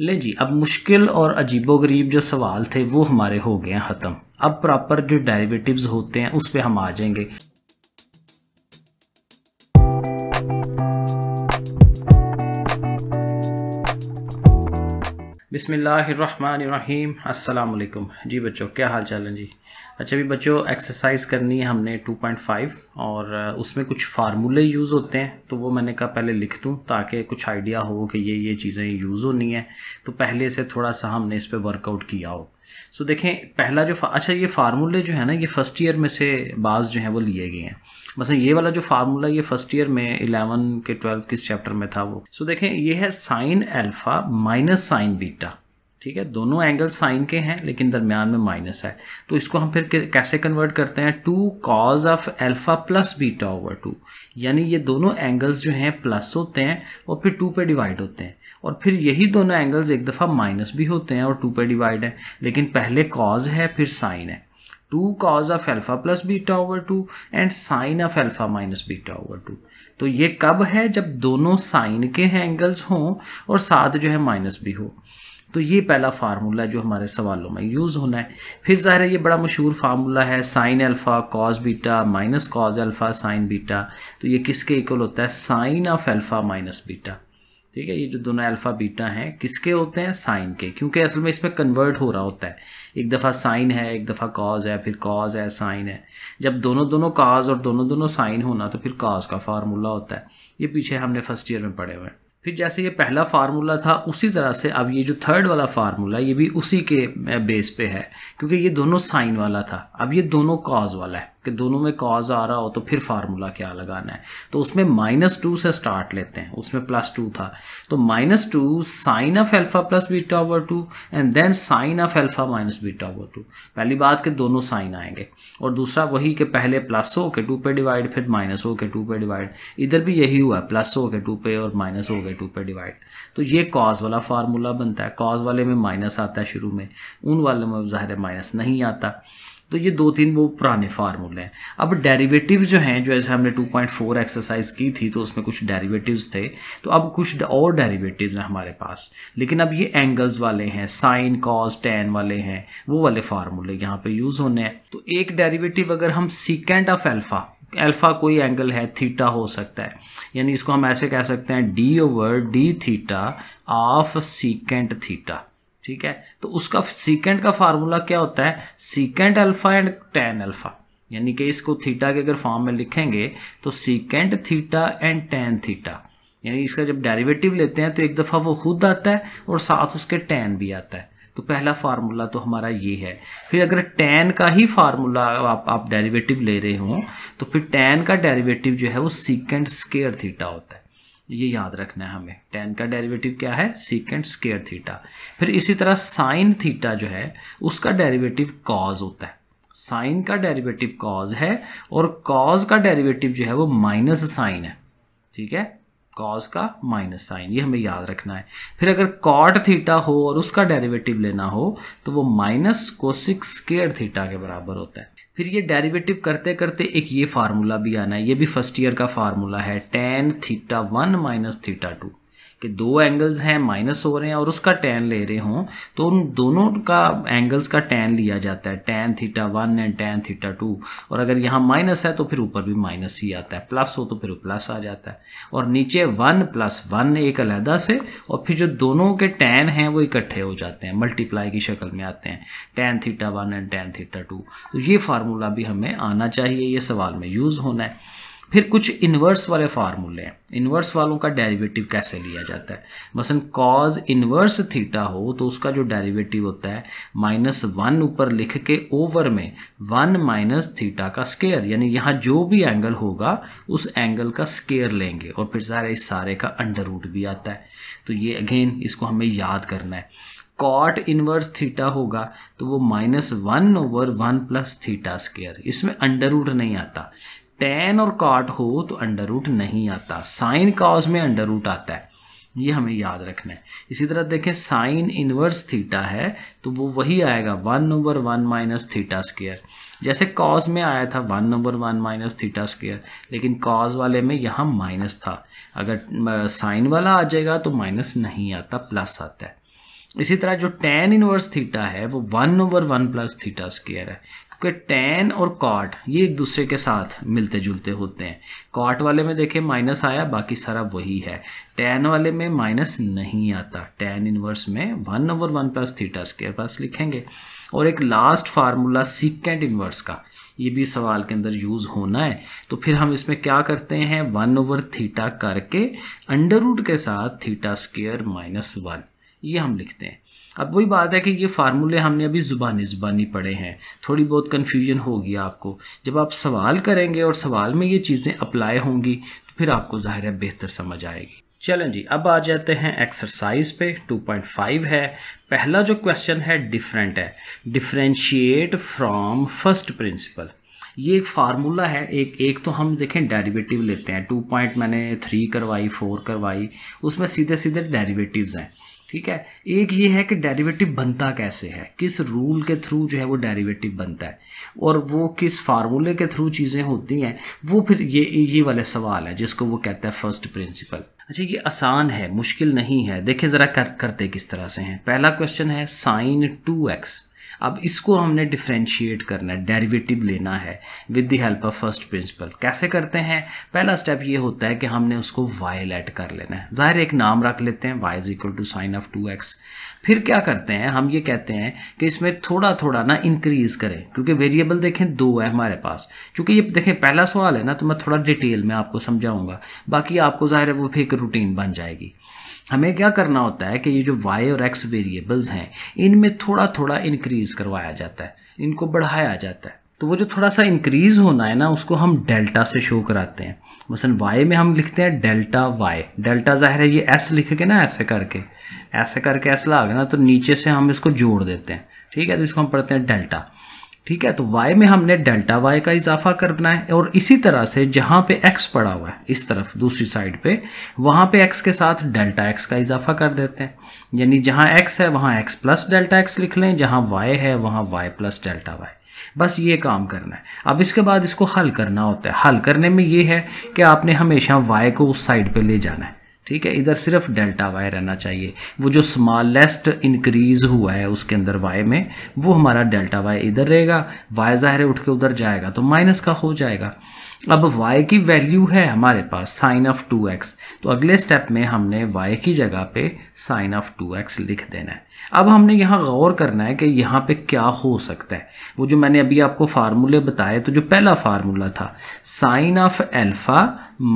ले जी अब मुश्किल और अजीबोगरीब जो सवाल थे वो हमारे हो गए हैं ख़त्म अब प्रॉपर जो डेरिवेटिव्स होते हैं उस पर हम आ जाएंगे बिसमीम अल्लाम जी बच्चों क्या हाल चाल है जी अच्छा भी बच्चों एक्सरसाइज करनी है हमने 2.5 और उसमें कुछ फार्मूले यूज़ होते हैं तो वो मैंने कहा पहले लिख दूँ ताकि कुछ आइडिया हो कि ये ये चीज़ें यूज़ होनी है तो पहले से थोड़ा सा हमने इस पर वर्कआउट किया हो सो so, देखें पहला जो अच्छा ये फार्मूले जो है ना ये फ़र्स्ट ईयर में से बाज जो हैं वो लिए गए हैं मतलब ये वाला जो फार्मूला ये फर्स्ट ईयर में इलेवन के ट्वेल्व किस चैप्टर में था वो सो so, देखें ये है sine alpha minus sine beta ठीक है दोनों एंगल साइन के हैं लेकिन दरमियान में माइनस है तो इसको हम फिर कैसे कन्वर्ट करते हैं two cos of alpha plus beta over two यानी ये दोनों एंगल्स जो हैं प्लस होते हैं और फिर टू पे डिवाइड होते हैं और फिर यही दोनों एंगल्स एक दफ़ा माइनस भी होते हैं और टू पे डिवाइड है लेकिन पहले कॉज है फिर साइन है two cos of alpha plus beta over two and sine of alpha minus beta over two तो ये कब है जब दोनों साइन के हैं एंगल्स हों और साथ जो है माइनस भी हो तो ये पहला फार्मूला है जो हमारे सवालों में यूज़ होना है फिर ज़ाहिर है ये बड़ा मशहूर फार्मूला है sine alpha cos beta minus cos alpha sine beta तो ये किसके इक्वल होता है sine of alpha minus beta ठीक है ये जो दोनों अल्फ़ा बीटा हैं किसके होते हैं साइन के क्योंकि असल में इसमें कन्वर्ट हो रहा होता है एक दफ़ा साइन है एक दफ़ा कॉज है फिर कॉज है साइन है जब दोनों दोनों काज और दोनों दोनों साइन होना तो फिर काज का फार्मूला होता है ये पीछे हमने फर्स्ट ईयर में पढ़े हुए हैं फिर जैसे ये पहला फार्मूला था उसी तरह से अब ये जो थर्ड वाला फार्मूला ये भी उसी के बेस पे है क्योंकि ये दोनों साइन वाला था अब ये दोनों कॉज वाला है कि दोनों में कॉज आ रहा हो तो फिर फार्मूला क्या लगाना है तो उसमें माइनस टू से स्टार्ट लेते हैं उसमें प्लस टू था तो minus two sine of alpha plus beta over two and then sine of alpha minus beta over two पहली बात कि दोनों साइन आएंगे और दूसरा वही कि पहले प्लस हो के टू पे डिवाइड फिर माइनस हो के टू पे डिवाइड इधर भी यही हुआ प्लस हो के टू पे और माइनस हो के टू पे डिवाइड तो ये कॉज वाला फार्मूला बनता है कॉज वाले में माइनस आता है शुरू में उन वाले में ज़ाहिर माइनस नहीं आता तो ये दो तीन वो पुराने फार्मूले हैं अब डेरिवेटिव जो हैं जो ऐसे हमने 2.4 एक्सरसाइज की थी तो उसमें कुछ डेरिवेटिव्स थे तो अब कुछ और डेरिवेटिव्स हैं हमारे पास लेकिन अब ये एंगल्स वाले हैं साइन कॉज टेन वाले हैं वो वाले फार्मूले यहाँ पे यूज़ होने हैं तो एक डेरिवेटिव अगर हम सिकेंड ऑफ एल्फ़ा एल्फा कोई एंगल है थीटा हो सकता है यानी इसको हम ऐसे कह सकते हैं d over d theta of secant theta ठीक है तो उसका सीकेंड का फार्मूला क्या होता है secant alpha and tan alpha यानी कि इसको थीटा के अगर फॉर्म में लिखेंगे तो secant theta and tan theta यानी इसका जब डेरिवेटिव लेते हैं तो एक दफ़ा वो खुद आता है और साथ उसके टेन भी आता है तो पहला फार्मूला तो हमारा ये है फिर अगर टेन का ही फार्मूला आप आप डेरिवेटिव ले रहे हो तो फिर टेन का डेरिवेटिव जो है वो सीकेंड स्केयर थीटा होता है ये याद रखना है हमें टेन का डेरिवेटिव क्या है सीकेंड स्केयर थीटा फिर इसी तरह साइन थीटा जो है उसका डेरिवेटिव कॉज होता है साइन का डेरिवेटिव कॉज है और कॉज का डेरिवेटिव जो है वो माइनस साइन है ठीक है कॉज का माइनस साइन ये हमें याद रखना है फिर अगर कॉट थीटा हो और उसका डेरिवेटिव लेना हो तो वो माइनस कोसिक स्केयर थीटा के बराबर होता है फिर ये डेरिवेटिव करते करते एक ये फार्मूला भी आना है ये भी फर्स्ट ईयर का फार्मूला है tan theta one minus theta two कि दो एंगल्स हैं माइनस हो रहे हैं और उसका टेन ले रहे हों तो उन दोनों का एंगल्स का टेन लिया जाता है tan theta one and tan theta two और अगर यहाँ माइनस है तो फिर ऊपर भी माइनस ही आता है प्लस हो तो फिर प्लस आ जाता है और नीचे वन प्लस वन एक अलहदा से और फिर जो दोनों के टेन हैं वो इकट्ठे हो जाते हैं मल्टीप्लाई की शक्ल में आते हैं tan theta one and tan theta two तो ये फार्मूला भी हमें आना चाहिए ये सवाल में यूज़ होना है फिर कुछ इन्वर्स वाले फार्मूले हैं इन्वर्स वालों का डेरिवेटिव कैसे लिया जाता है मसलन कॉज इन्वर्स थीटा हो तो उसका जो डेरिवेटिव होता है माइनस वन ऊपर लिख के ओवर में वन माइनस थीटा का स्केयर यानी यहाँ जो भी एंगल होगा उस एंगल का स्केयर लेंगे और फिर सारे इस सारे का अंडर रूट भी आता है तो ये अगेन इसको हमें याद करना है कॉट इन्वर्स थीटा होगा तो वो minus one over one plus theta square इसमें अंडर रूट नहीं आता टेन और काट हो तो अंडर रूट नहीं आता साइन काज में अंडर रूट आता है ये हमें याद रखना है इसी तरह देखें साइन इनवर्स थीटा है तो वो वही आएगा one over one minus theta square जैसे कॉज में आया था one over one minus theta square लेकिन कॉज वाले में यहाँ माइनस था अगर साइन वाला आ जाएगा तो माइनस नहीं आता प्लस आता है इसी तरह जो टेन इनवर्स थीटा है वो one over one plus theta square है कि टेन और कॉट ये एक दूसरे के साथ मिलते जुलते होते हैं कॉट वाले में देखे माइनस आया बाकी सारा वही है टैन वाले में माइनस नहीं आता टैन इनवर्स में one over one plus theta square plus लिखेंगे और एक लास्ट फार्मूला सिकेंड इनवर्स का ये भी सवाल के अंदर यूज़ होना है तो फिर हम इसमें क्या करते हैं वन ओवर थीटा करके अंडर रूट के साथ थीटा स्केयर माइनस वन ये हम लिखते हैं अब वही बात है कि ये फार्मूले हमने अभी ज़ुबानी ज़ुबानी पढ़े हैं थोड़ी बहुत कन्फ्यूजन होगी आपको जब आप सवाल करेंगे और सवाल में ये चीज़ें अप्लाई होंगी तो फिर आपको ज़ाहिर है बेहतर समझ आएगी चलें जी अब आ जाते हैं एक्सरसाइज पे 2.5 है पहला जो क्वेश्चन है डिफरेंट है डिफ्रेंशिएट फ्रॉम फर्स्ट प्रिंसिपल ये एक फार्मूला है एक एक तो हम देखें डेरिवेटिव लेते हैं टू पॉइंट मैंने थ्री करवाई फोर करवाई उसमें सीधे सीधे डेरिवेटिव्स हैं ठीक है एक ये है कि डेरिवेटिव बनता कैसे है किस रूल के थ्रू जो है वो डेरिवेटिव बनता है और वो किस फार्मूले के थ्रू चीज़ें होती हैं वो फिर ये ये वाला सवाल है जिसको वो कहता है फर्स्ट प्रिंसिपल अच्छा ये आसान है मुश्किल नहीं है देखिए ज़रा कर, करते किस तरह से हैं पहला क्वेश्चन है साइन टू एक्स अब इसको हमने डिफ्रेंशिएट करना है डेरिवेटिव लेना है with the help of first principle कैसे करते हैं पहला स्टेप ये होता है कि हमने उसको वाई लेट कर लेना है ज़ाहिर एक नाम रख लेते हैं y is equal to sine of two x फिर क्या करते हैं हम ये कहते हैं कि इसमें थोड़ा थोड़ा ना इंक्रीज़ करें क्योंकि वेरिएबल देखें दो है हमारे पास क्योंकि ये देखें पहला सवाल है ना तो मैं थोड़ा डिटेल में आपको समझाऊंगा बाकी आपको ज़ाहिर है वो फिर एक रूटीन बन जाएगी हमें क्या करना होता है कि ये जो वाई और एक्स वेरिएबल्स हैं इनमें थोड़ा थोड़ा इंक्रीज करवाया जाता है इनको बढ़ाया जाता है तो वो जो थोड़ा सा इंक्रीज होना है ना उसको हम डेल्टा से शो कराते हैं मसलन वाई में हम लिखते हैं डेल्टा वाई डेल्टा जाहिर है ये एस लिख के ना ऐसे करके ऐसे करके ऐसा लागे ना तो नीचे से हम इसको जोड़ देते हैं ठीक है तो इसको हम पढ़ते हैं डेल्टा ठीक है तो वाई में हमने डेल्टा वाई का इजाफा करना है और इसी तरह से जहां पे एक्स पड़ा हुआ है इस तरफ दूसरी साइड पे वहां पे एक्स के साथ डेल्टा एक्स का इजाफा कर देते हैं यानी जहां एक्स है वहां एक्स प्लस डेल्टा एक्स लिख लें जहां वाई है वहां वाई प्लस डेल्टा वाई बस ये काम करना है अब इसके बाद इसको हल करना होता है हल करने में ये है कि आपने हमेशा वाई को उस साइड पर ले जाना है ठीक है इधर सिर्फ डेल्टा वाई रहना चाहिए वो जो स्मॉलेस्ट इंक्रीज हुआ है उसके अंदर वाई में वो हमारा डेल्टा वाई इधर रहेगा वाई ज़ाहिर उठ के उधर जाएगा तो माइनस का हो जाएगा अब y की वैल्यू है हमारे पास साइन ऑफ टू एक्स तो अगले स्टेप में हमने y की जगह पे साइन ऑफ टू एक्स लिख देना है अब हमने यहाँ गौर करना है कि यहाँ पे क्या हो सकता है वो जो मैंने अभी आपको फार्मूले बताए तो जो पहला फार्मूला था sine of alpha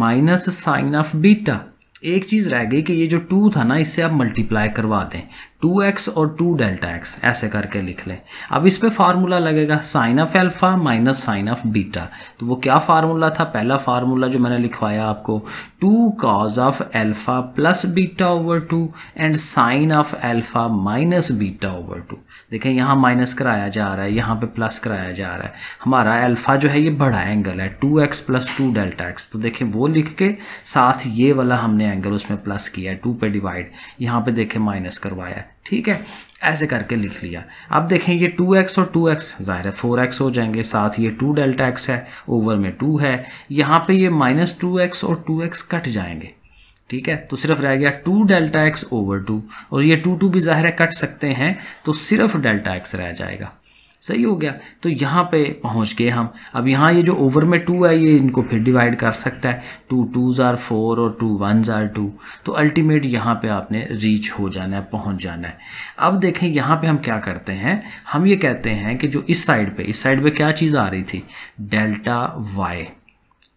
minus sine of beta एक चीज़ रह गई कि ये जो टू था ना इससे आप मल्टीप्लाई करवा दें टू एक्स और टू डेल्टा एक्स ऐसे करके लिख लें अब इस पर फार्मूला लगेगा sine of alpha minus sine of beta तो वो क्या फार्मूला था पहला फार्मूला जो मैंने लिखवाया आपको two cos of alpha plus beta over two and sine of alpha minus beta over two देखें यहाँ माइनस कराया जा रहा है यहाँ पे प्लस कराया जा रहा है हमारा एल्फ़ा जो है ये बड़ा एंगल है two x plus two delta x तो देखें वो लिख के साथ ये वाला हमने एंगल उसमें प्लस किया है टू पे डिवाइड यहाँ पे देखें माइनस करवाया है ठीक है ऐसे करके लिख लिया अब देखें ये टू एक्स और टू ज़ाहिर है फोर एक्स हो जाएंगे साथ ये टू डेल्टा एक्स है ओवर में टू है यहाँ पे ये माइनस टू एक्स और टू एक्स कट जाएंगे ठीक है तो सिर्फ रह गया two delta x over two और ये टू टू भी ज़ाहिर है कट सकते हैं तो सिर्फ डेल्टा एक्स रह जाएगा सही हो गया तो यहाँ पे पहुँच गए हम अब यहाँ ये जो ओवर में टू है ये इनको फिर डिवाइड कर सकता है टू टूज़ आर फोर और टू वन ज़ार टू तो अल्टीमेट यहाँ पे आपने रीच हो जाना है पहुँच जाना है अब देखें यहाँ पे हम क्या करते हैं हम ये कहते हैं कि जो इस साइड पे इस साइड पे क्या चीज़ आ रही थी डेल्टा वाई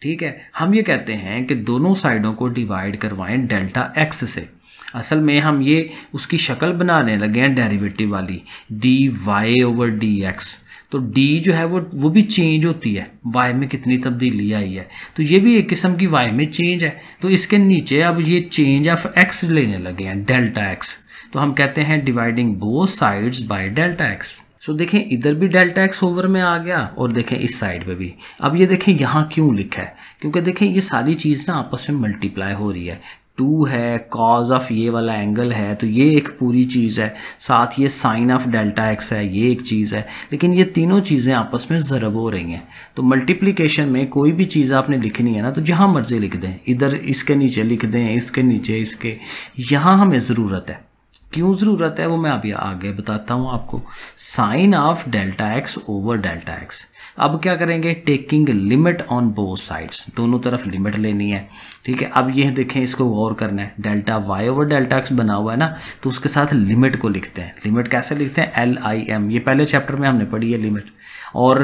ठीक है हम ये कहते हैं कि दोनों साइडों को डिवाइड करवाएं डेल्टा एक्स से असल में हम ये उसकी शक्ल बनाने लगे हैं डेरिवेटिव वाली d y over d x तो डी जो है वो वो भी चेंज होती है वाई में कितनी तब्दीली आई है तो ये भी एक किस्म की वाई में चेंज है तो इसके नीचे अब ये चेंज ऑफ एक्स लेने लगे हैं डेल्टा एक्स तो हम कहते हैं dividing both sides by delta x so देखें इधर भी डेल्टा एक्स ओवर में आ गया और देखें इस साइड पे भी अब ये देखें यहाँ क्यों लिखा है क्योंकि देखें ये सारी चीज़ ना आपस में मल्टीप्लाई हो रही है टू है कॉज ऑफ ये वाला एंगल है तो ये एक पूरी चीज़ है साथ ये साइन ऑफ डेल्टा एक्स है ये एक चीज़ है लेकिन ये तीनों चीज़ें आपस में ज़रब हो रही हैं तो मल्टीप्लिकेशन में कोई भी चीज़ आपने लिखनी है ना तो जहाँ मर्जी लिख दें इधर इसके नीचे लिख दें इसके नीचे इसके यहाँ हमें ज़रूरत है क्यों ज़रूरत है वो मैं अभी आगे बताता हूँ आपको sine of delta x over delta x अब क्या करेंगे taking limit on both sides दोनों तरफ लिमिट लेनी है ठीक है अब यह देखें इसको गौर करना है delta y over delta x बना हुआ है ना तो उसके साथ लिमिट को लिखते हैं लिमिट कैसे लिखते हैं एल आई एम ये पहले चैप्टर में हमने पढ़ी है लिमिट और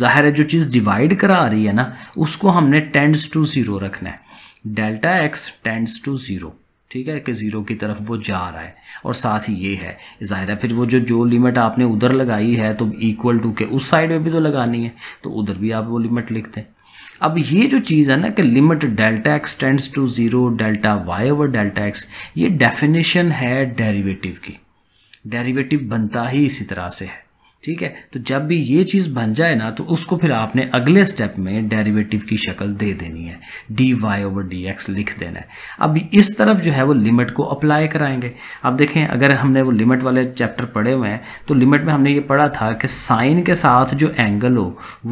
जाहिर है जो चीज़ डिवाइड करा रही है ना उसको हमने टेंड्स टू ज़ीरो रखना है delta x tends to zero ठीक है कि ज़ीरो की तरफ वो जा रहा है और साथ ही ये है ज़ाहिर है फिर वो जो जो लिमिट आपने उधर लगाई है तो इक्वल टू के उस साइड में भी तो लगानी है तो उधर भी आप वो लिमिट लिखते हैं अब ये जो चीज़ है ना कि limit delta x tends to zero delta y over delta x ये डेफिनेशन है डेरिवेटिव की डेरिवेटिव बनता ही इसी तरह से है ठीक है तो जब भी ये चीज़ बन जाए ना तो उसको फिर आपने अगले स्टेप में डेरिवेटिव की शक्ल दे देनी है d y over d x लिख देना है अब इस तरफ जो है वो लिमिट को अप्लाई कराएंगे अब देखें अगर हमने वो लिमिट वाले चैप्टर पढ़े हुए हैं तो लिमिट में हमने ये पढ़ा था कि साइन के साथ जो एंगल हो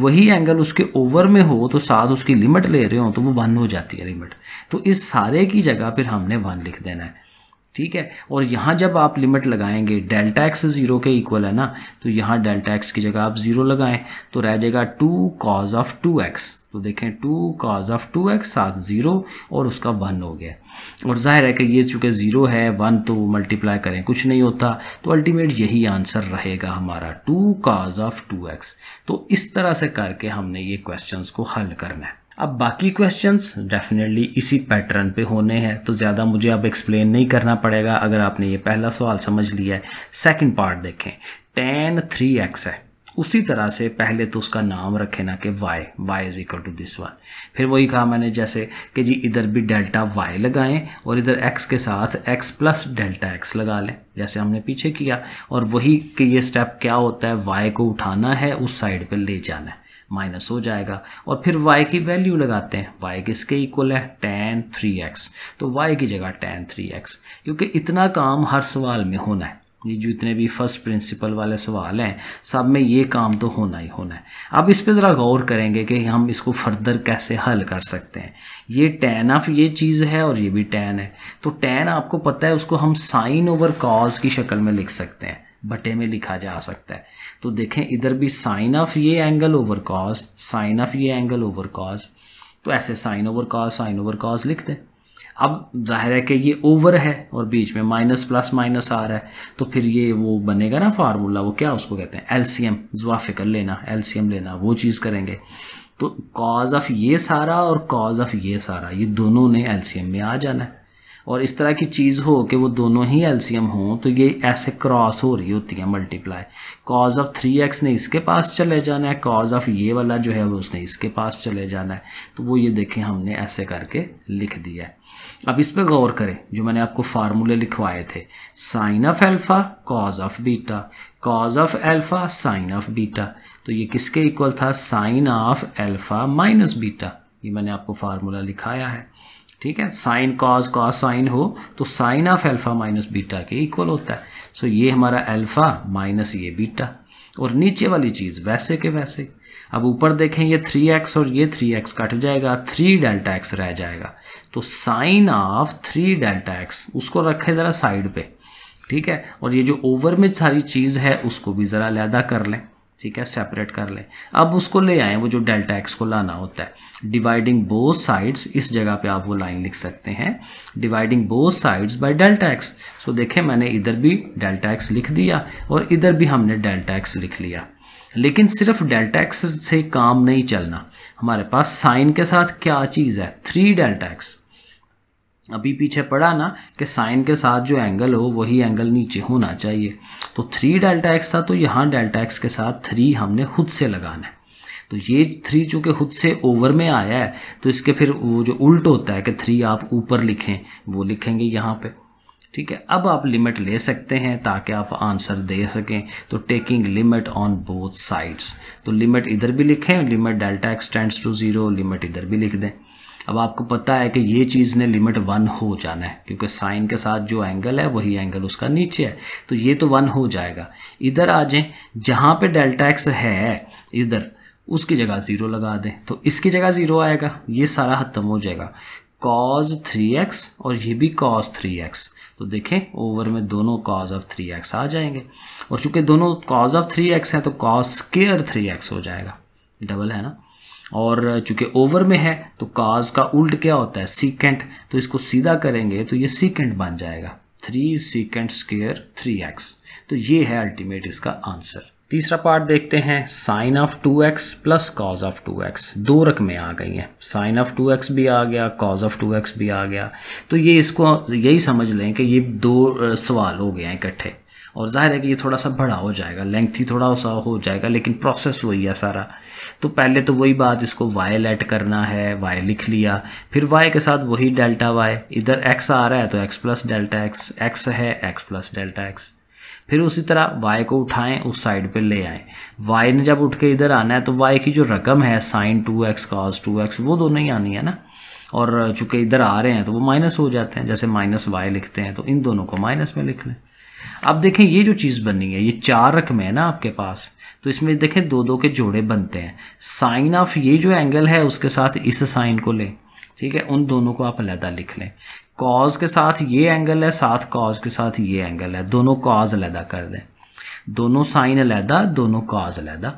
वही एंगल उसके ओवर में हो तो साथ उसकी लिमिट ले रहे हो तो वो वन हो जाती है लिमिट तो इस सारे की जगह फिर हमने वन लिख देना है ठीक है और यहाँ जब आप लिमिट लगाएंगे डेल्टा एक्स जीरो के इक्वल है ना तो यहाँ डेल्टा एक्स की जगह आप जीरो लगाएं तो रह जाएगा two cos of two x तो देखें two cos of two x साथ जीरो और उसका वन हो गया और जाहिर है कि ये चूँकि जीरो है वन तो मल्टीप्लाई करें कुछ नहीं होता तो अल्टीमेट यही आंसर रहेगा हमारा two cos of two x तो इस तरह से करके हमने ये क्वेश्चंस को हल करना है अब बाकी क्वेश्चंस डेफिनेटली इसी पैटर्न पे होने हैं तो ज़्यादा मुझे अब एक्सप्लेन नहीं करना पड़ेगा अगर आपने ये पहला सवाल समझ लिया है सेकंड पार्ट देखें टेन थ्री एक्स है उसी तरह से पहले तो उसका नाम रखे ना कि y y is equal to this one फिर वही कहा मैंने जैसे कि जी इधर भी डेल्टा वाई लगाएं और इधर एक्स के साथ एक्स प्लस डेल्टा एक्स लगा लें जैसे हमने पीछे किया और वही कि ये स्टेप क्या होता है वाई को उठाना है उस साइड पर ले जाना है माइनस हो जाएगा और फिर वाई की वैल्यू लगाते हैं वाई किसके इक्वल है टेन थ्री एक्स तो वाई की जगह थ्री एक्स क्योंकि इतना काम हर सवाल में होना है ये जो इतने भी फर्स्ट प्रिंसिपल वाले सवाल हैं सब में ये काम तो होना ही होना है अब इस पर ज़रा गौर करेंगे कि हम इसको फर्दर कैसे हल कर सकते हैं ये टेन ऑफ ये चीज़ है और ये भी टेन है तो टेन आपको पता है उसको हम साइन ओवर कॉज की शक्ल में लिख सकते हैं बटे में लिखा जा सकता है तो देखें इधर भी साइन ऑफ ये angle over cos sine of ये एंगल ओवर कॉज तो ऐसे sine over cos sine over cos लिख दें अब जाहिर है कि ये ओवर है और बीच में माइनस प्लस माइनस आ रहा है तो फिर ये वो बनेगा ना फार्मूला वो क्या उसको कहते हैं एलसीएम जुआफिकर लेना एलसीएम लेना वो चीज़ करेंगे तो कॉज ऑफ ये सारा और कॉज ऑफ ये सारा ये दोनों ने एलसीएम में आ जाना है और इस तरह की चीज़ हो कि वो दोनों ही एलसीएम हों तो ये ऐसे क्रॉस हो रही होती है multiply cos of three x ने इसके पास चले जाना है कॉज ऑफ ये वाला जो है वो उसने इसके पास चले जाना है तो वो ये देखें हमने ऐसे करके लिख दिया है अब इस पर गौर करें जो मैंने आपको फार्मूले लिखवाए थे sine of alpha cos of beta cos of alpha sine of beta तो ये किसके इक्वल था sine of alpha minus beta ये मैंने आपको फार्मूला लिखाया है ठीक है साइन कॉज कॉज साइन हो तो sine of alpha minus beta के इक्वल होता है सो ये हमारा अल्फ़ा माइनस ये बीटा और नीचे वाली चीज़ वैसे के वैसे अब ऊपर देखें ये थ्री एक्स और ये थ्री एक्स कट जाएगा थ्री डेल्टा एक्स रह जाएगा तो sine of three delta x उसको रखें ज़रा साइड पे ठीक है और ये जो ओवर में सारी चीज़ है उसको भी ज़रा लहदा कर लें ठीक है सेपरेट कर लें अब उसको ले आए वो जो डेल्टा एक्स को लाना होता है डिवाइडिंग बोथ साइड्स इस जगह पे आप वो लाइन लिख सकते हैं dividing both sides by delta x so देखें मैंने इधर भी डेल्टा एक्स लिख दिया और इधर भी हमने डेल्टा एक्स लिख लिया लेकिन सिर्फ डेल्टा एक्स से काम नहीं चलना हमारे पास साइन के साथ क्या चीज़ है थ्री डेल्टा एक्स अभी पीछे पड़ा ना कि साइन के साथ जो एंगल हो वही एंगल नीचे होना चाहिए तो थ्री डेल्टा एक्स था तो यहाँ डेल्टा एक्स के साथ थ्री हमने खुद से लगाना है तो ये थ्री चूँकि खुद से ओवर में आया है तो इसके फिर वो जो उल्ट होता है कि थ्री आप ऊपर लिखें वो लिखेंगे यहाँ पे ठीक है अब आप लिमिट ले सकते हैं ताकि आप आंसर दे सकें तो taking limit on both sides तो लिमिट इधर भी लिखें limit delta x tends to zero limit इधर भी लिख दें अब आपको पता है कि ये चीज़ ने लिमिट वन हो जाना है क्योंकि साइन के साथ जो एंगल है वही एंगल उसका नीचे है तो ये तो वन हो जाएगा इधर आ जाए जहाँ पे डेल्टा एक्स है इधर उसकी जगह ज़ीरो लगा दें तो इसकी जगह ज़ीरो आएगा ये सारा ख़त्म हो जाएगा कॉज थ्री एक्स और ये भी कॉज थ्री एक्स तो देखें ओवर में दोनों कॉज ऑफ थ्री एक्स आ जाएंगे और चूंकि दोनों कॉज ऑफ थ्री एक्स हैं तो कॉज स्केयर थ्री एक्स हो जाएगा डबल है ना और चूंकि ओवर में है तो काज का उल्ट क्या होता है सीकेंट तो इसको सीधा करेंगे तो ये सीकेंट बन जाएगा three secant square three x तो ये है अल्टीमेट इसका आंसर तीसरा पार्ट देखते हैं sine of two x plus cos of two x दो रकमें आ गई हैं साइन ऑफ टू एक्स भी आ गया कॉज ऑफ टू एक्स भी आ गया तो ये इसको यही समझ लें कि ये दो सवाल हो गए हैं इकट्ठे और जाहिर है कि ये थोड़ा सा बड़ा हो जाएगा लेंथ ही थोड़ा सा हो जाएगा लेकिन प्रोसेस वही है सारा तो पहले तो वही बात इसको वाई लेट करना है वाई लिख लिया फिर वाई के साथ वही डेल्टा वाई इधर एक्स आ रहा है तो x plus delta x x है एक्स प्लस डेल्टा एक्स फिर उसी तरह y को उठाएं उस साइड पे ले आएं y ने जब उठ के इधर आना है तो y की जो रकम है sine two x cos two x वो दोनों ही आनी है ना और चूंकि इधर आ रहे हैं तो वो माइनस हो जाते हैं जैसे माइनस वाई लिखते हैं तो इन दोनों को माइनस में लिख लें अब देखें ये जो चीज़ बनी है ये चार रकम है ना आपके पास तो इसमें देखें दो दो के जोड़े बनते हैं साइन ऑफ ये जो एंगल है उसके साथ इस साइन को लें ठीक है उन दोनों को आप अलहदा लिख लें कॉज के साथ ये एंगल है साथ कॉज के साथ ये एंगल है दोनों कॉज अलहदा कर दें दोनों साइन अलहदा दोनों कॉज अलहदा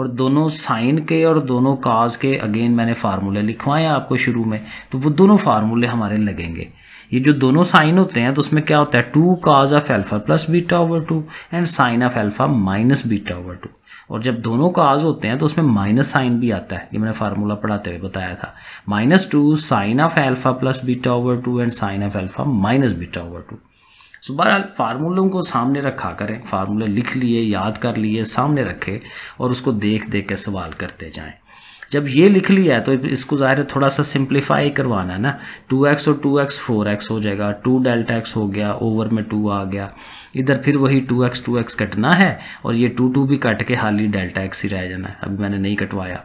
और दोनों साइन के और दोनों काज के अगेन मैंने फार्मूले लिखवाए आपको शुरू में तो वो दोनों फार्मूले हमारे लगेंगे ये जो दोनों साइन होते हैं तो उसमें क्या होता है two cos of alpha plus beta over two and sine of alpha minus beta over two और जब दोनों काज होते हैं तो उसमें माइनस साइन भी आता है ये मैंने फार्मूला पढ़ाते हुए बताया था minus two sine of alpha plus beta over two and sine of alpha minus beta over two so बहरहाल फार्मूलों को सामने रखा करें फार्मूले लिख लिए याद कर लिए सामने रखे और उसको देख देख के सवाल करते जाएं जब ये लिख लिया है तो इसको ज़ाहिर है थोड़ा सा सिंप्लीफाई करवाना है ना टू एक्स और टू एक्स फोर एक्स हो जाएगा टू डेल्टा एक्स हो गया ओवर में टू आ गया इधर फिर वही टू एक्स टू एक्स कटना है और ये टू टू भी कट के हाल ही डेल्टा एक्स ही रह जाना है अभी मैंने नहीं कटवाया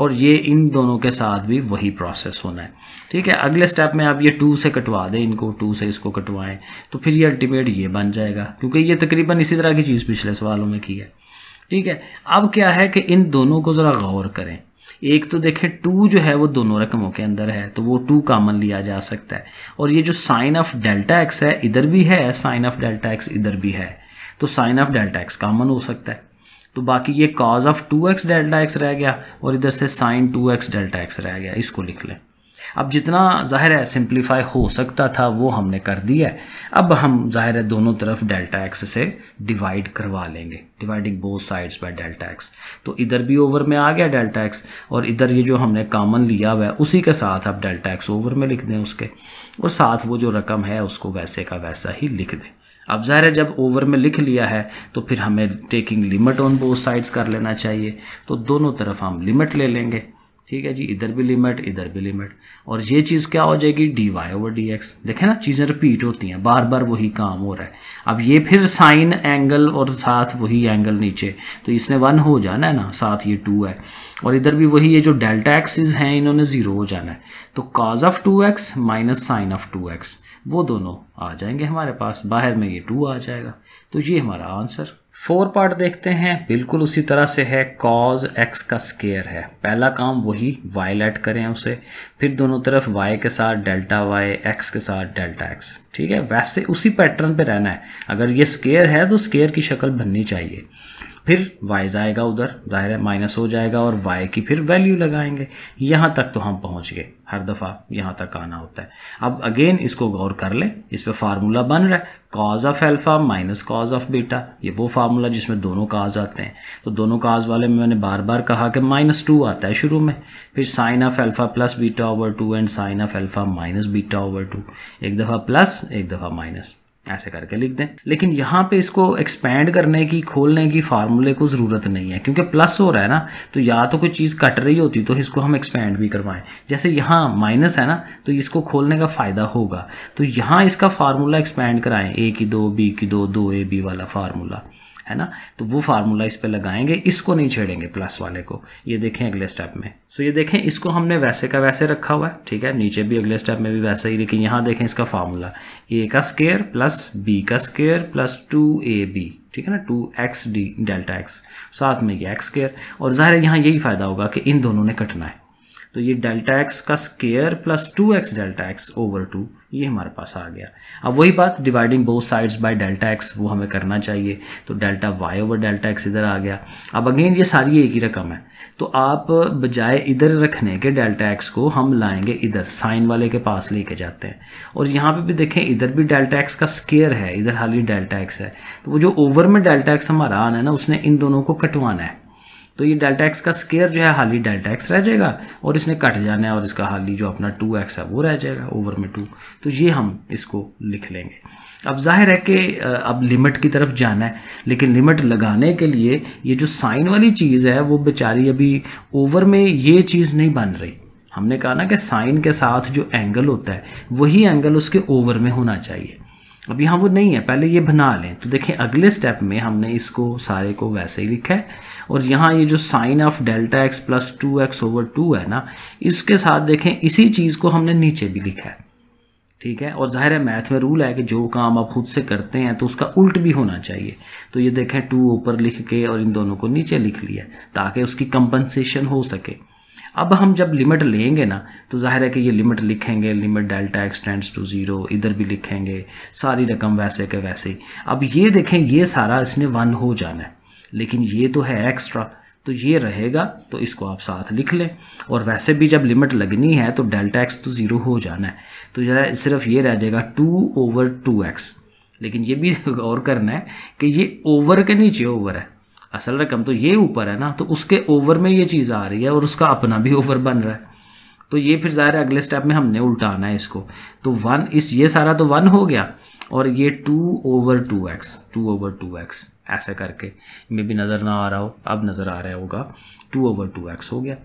और ये इन दोनों के साथ भी वही प्रोसेस होना है ठीक है अगले स्टेप में आप ये टू से कटवा दें इनको टू से इसको कटवाएं तो फिर ये अल्टीमेट ये बन जाएगा क्योंकि ये तकरीबन इसी तरह की चीज़ पिछले सवालों में की है ठीक है अब क्या है कि इन दोनों को ज़रा गौर करें एक तो देखें टू जो है वो दोनों रकमों के अंदर है तो वो टू कामन लिया जा सकता है और ये जो साइन ऑफ डेल्टा एक्स है इधर भी है साइन ऑफ डेल्टा एक्स इधर भी है तो sine of delta x common हो सकता है तो बाकी ये cos of two x delta x रह गया और इधर से sine two x delta x रह गया इसको लिख लें अब जितना ज़ाहिर है सिंप्लीफाई हो सकता था वो हमने कर दिया है अब हम ज़ाहिर है दोनों तरफ डेल्टा एक्स से डिवाइड करवा लेंगे dividing both sides by delta x तो इधर भी ओवर में आ गया डेल्टा एक्स और इधर ये जो हमने कामन लिया हुआ है उसी के साथ आप डेल्टा एक्स ओवर में लिख दें उसके और साथ वो जो रकम है उसको वैसे का वैसा ही लिख दें अब ज़ाहिर है जब ओवर में लिख लिया है तो फिर हमें taking limit on both sides कर लेना चाहिए तो दोनों तरफ हम लिमिट ले लेंगे ठीक है जी इधर भी लिमिट इधर भी लिमिट और ये चीज़ क्या हो जाएगी d y over d x देखें ना चीज़ें रिपीट होती हैं बार बार वही काम हो रहा है अब ये फिर साइन एंगल और साथ वही एंगल नीचे तो इसने वन हो जाना है ना साथ ये टू है और इधर भी वही ये जो डेल्टा एक्सिस हैं इन्होंने ज़ीरो हो जाना है तो cos of two x minus sine of two x वो दोनों आ जाएंगे हमारे पास बाहर में ये टू आ जाएगा तो ये हमारा आंसर फोर पार्ट देखते हैं बिल्कुल उसी तरह से है कॉज एक्स का स्केयर है पहला काम वही वाई लेट करें उसे फिर दोनों तरफ वाई के साथ डेल्टा वाई एक्स के साथ डेल्टा एक्स ठीक है वैसे उसी पैटर्न पे रहना है अगर ये स्केयर है तो स्केयर की शक्ल बननी चाहिए फिर y जाएगा उधर जाहिर है माइनस हो जाएगा और y की फिर वैल्यू लगाएंगे यहाँ तक तो हम पहुँच गए हर दफ़ा यहाँ तक आना होता है अब अगेन इसको गौर कर लें इस पर फार्मूला बन रहा है cos of alpha minus cos of beta ये वो फार्मूला जिसमें दोनों काज आते हैं तो दोनों काज वाले में मैंने बार बार कहा कि माइनस टू आता है शुरू में फिर sine of alpha plus beta over two and sine of alpha minus beta over two एक दफ़ा प्लस एक दफ़ा माइनस ऐसे करके लिख दें लेकिन यहाँ पे इसको एक्सपेंड करने की खोलने की फार्मूले को ज़रूरत नहीं है क्योंकि प्लस हो रहा है ना तो या तो कोई चीज़ कट रही होती तो इसको हम एक्सपेंड भी करवाएं जैसे यहाँ माइनस है ना तो इसको खोलने का फ़ायदा होगा तो यहाँ इसका फार्मूला एक्सपेंड कराएं ए की दो बी की दो दो ए बी वाला फार्मूला है ना तो वो फार्मूला इस पर लगाएंगे इसको नहीं छेड़ेंगे प्लस वाले को ये देखें अगले स्टेप में सो ये देखें इसको हमने वैसे का वैसे रखा हुआ है ठीक है नीचे भी अगले स्टेप में भी वैसे ही लेकिन यहाँ देखें इसका फार्मूला ए का स्केयर प्लस बी का square plus two a b ठीक है ना two x d delta x साथ में ये एक्स स्केयर और ज़ाहिर यहाँ यही फ़ायदा होगा कि इन दोनों ने कटना है तो ये डेल्टा एक्स का square plus two x delta x over two ये हमारे पास आ गया अब वही बात dividing both sides by delta x वो हमें करना चाहिए तो delta y over delta x इधर आ गया अब अगेन ये सारी एक ही रकम है तो आप बजाय इधर रखने के डेल्टा एक्स को हम लाएंगे इधर साइन वाले के पास लेके जाते हैं और यहाँ पर भी देखें इधर भी डेल्टा एक्स का स्केयर है इधर हाल डेल्टा एक्स है तो वो जो ओवर में डेल्टा एक्स हमारा आना है ना उसने इन दोनों को कटवाना है तो ये डेल्टा एक्स का स्केयर जो है हाली डेल्टा एक्स रह जाएगा और इसने कट जाना है और इसका हाली जो अपना टू एक्स है वो रह जाएगा ओवर में टू तो ये हम इसको लिख लेंगे अब जाहिर है कि अब लिमिट की तरफ जाना है लेकिन लिमिट लगाने के लिए ये जो साइन वाली चीज़ है वो बेचारी अभी ओवर में ये चीज़ नहीं बन रही हमने कहा ना कि साइन के साथ जो एंगल होता है वही एंगल उसके ओवर में होना चाहिए अब यहाँ वो नहीं है पहले ये बना लें तो देखें अगले स्टेप में हमने इसको सारे को वैसे ही लिखा है और यहाँ ये जो sine of delta x plus two x over two है ना इसके साथ देखें इसी चीज़ को हमने नीचे भी लिखा है ठीक है और जाहिर है मैथ में रूल है कि जो काम आप खुद से करते हैं तो उसका उल्ट भी होना चाहिए तो ये देखें टू ऊपर लिख के और इन दोनों को नीचे लिख लिया ताकि उसकी कंपनसेशन हो सके अब हम जब लिमिट लेंगे ना तो जाहिर है कि ये लिमिट लिखेंगे limit delta x tends to zero इधर भी लिखेंगे सारी रकम वैसे के वैसे अब ये देखें ये सारा इसने वन हो जाना है लेकिन ये तो है एक्स्ट्रा तो ये रहेगा तो इसको आप साथ लिख लें और वैसे भी जब लिमिट लगनी है तो डेल्टा एक्स तो ज़ीरो हो जाना है तो जरा सिर्फ ये रह जाएगा टू ओवर टू एक्स लेकिन ये भी गौर करना है कि ये ओवर के नीचे ओवर है असल रकम तो ये ऊपर है ना तो उसके ओवर में ये चीज़ आ रही है और उसका अपना भी ओवर बन रहा है तो ये फिर ज़ाहिर अगले स्टेप में हमने उल्टाना है इसको तो वन इस ये सारा तो वन हो गया और ये two over two x two over two x ऐसे करके मे भी नज़र ना आ रहा हो अब नज़र आ रहा होगा टू ओवर टू एक्स हो गया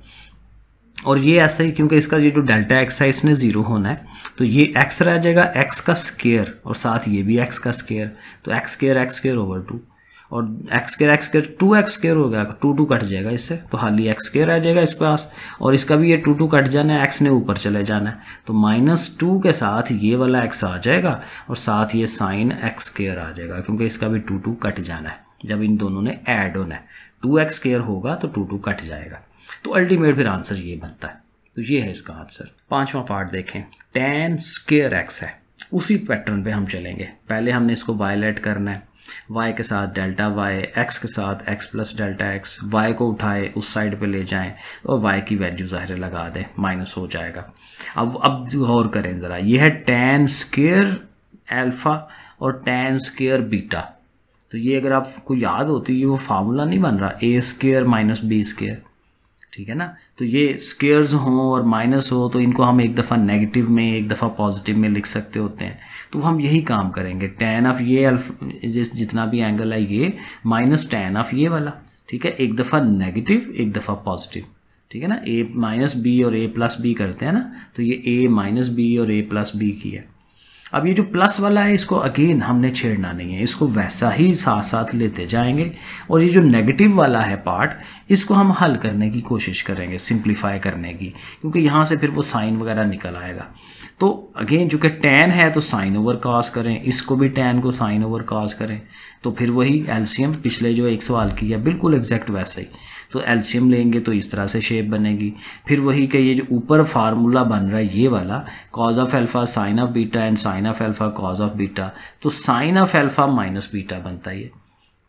और ये ऐसा ही क्योंकि इसका ये जो डेल्टा एक्स है इसने ज़ीरो होना है तो ये एक्स रह जाएगा एक्स का स्केयर और साथ ये भी एक्स का स्केयर तो x square x square over two और x square x square two x square हो गया टू टू कट जाएगा इससे तो हाली एक्स केयर आ जाएगा इसके पास और इसका भी ये टू टू कट जाना है एक्स ने ऊपर चले जाना है तो माइनस टू के साथ ये वाला एक्स आ जाएगा और साथ ये साइन एक्स स्केयर आ जाएगा क्योंकि इसका भी टू टू कट जाना है जब इन दोनों ने एड होना है टू एक्स केयर होगा तो टू टू कट जाएगा तो अल्टीमेट फिर आंसर ये बनता है तो ये है इसका आंसर पांचवा पार्ट देखें टेन स्केयर एक्स है उसी पैटर्न पे हम चलेंगे पहले हमने इसको बायलेट करना है वाई के साथ डेल्टा वाई एक्स के साथ x plus delta x y को उठाए उस साइड पे ले जाएं और वाई की वैल्यू ज़ाहिर लगा दें माइनस हो जाएगा अब अब गौर करें ज़रा यह है टेन स्केयर एल्फ़ा और टेन स्केयर बीटा तो ये अगर आपको याद होती है वो फार्मूला नहीं बन रहा a square minus b square ठीक है ना तो ये स्केयर्स हों और माइनस हो तो इनको हम एक दफ़ा नेगेटिव में एक दफ़ा पॉजिटिव में लिख सकते होते हैं तो हम यही काम करेंगे टेन ऑफ ये जिस जितना भी एंगल है ये माइनस टेन ऑफ ये वाला ठीक है एक दफ़ा नेगेटिव एक दफ़ा पॉजिटिव ठीक है ना ए माइनस बी और ए प्लस बी करते हैं ना तो ये ए माइनस बी और ए प्लस बी की है अब ये जो प्लस वाला है इसको अगेन हमने छेड़ना नहीं है इसको वैसा ही साथ साथ लेते जाएंगे और ये जो नेगेटिव वाला है पार्ट इसको हम हल करने की कोशिश करेंगे सिंप्लीफाई करने की क्योंकि यहाँ से फिर वो साइन वगैरह निकल आएगा तो अगेन चूँकि टेन है तो साइन ओवर काज करें इसको भी टेन को साइन ओवर काज करें तो फिर वही एलसीएम पिछले जो एक सवाल की बिल्कुल एग्जैक्ट वैसा ही तो एल्शियम लेंगे तो इस तरह से शेप बनेगी फिर वही कि ये जो ऊपर फार्मूला बन रहा है ये वाला cos of alpha sine of beta and sine of alpha cos of beta तो sine of alpha minus beta बनता है ये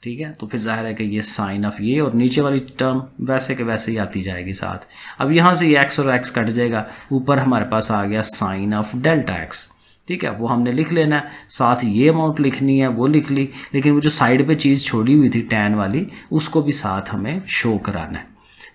ठीक है तो फिर जाहिर है कि ये साइन ऑफ ये और नीचे वाली टर्म वैसे के वैसे ही आती जाएगी साथ अब यहाँ से ये एक्स और एक्स कट जाएगा ऊपर हमारे पास आ गया साइन ऑफ डेल्टा एक्स ठीक है वो हमने लिख लेना है साथ ये अमाउंट लिखनी है वो लिख ली लेकिन वो जो साइड पे चीज़ छोड़ी हुई थी टैन वाली उसको भी साथ हमें शो कराना है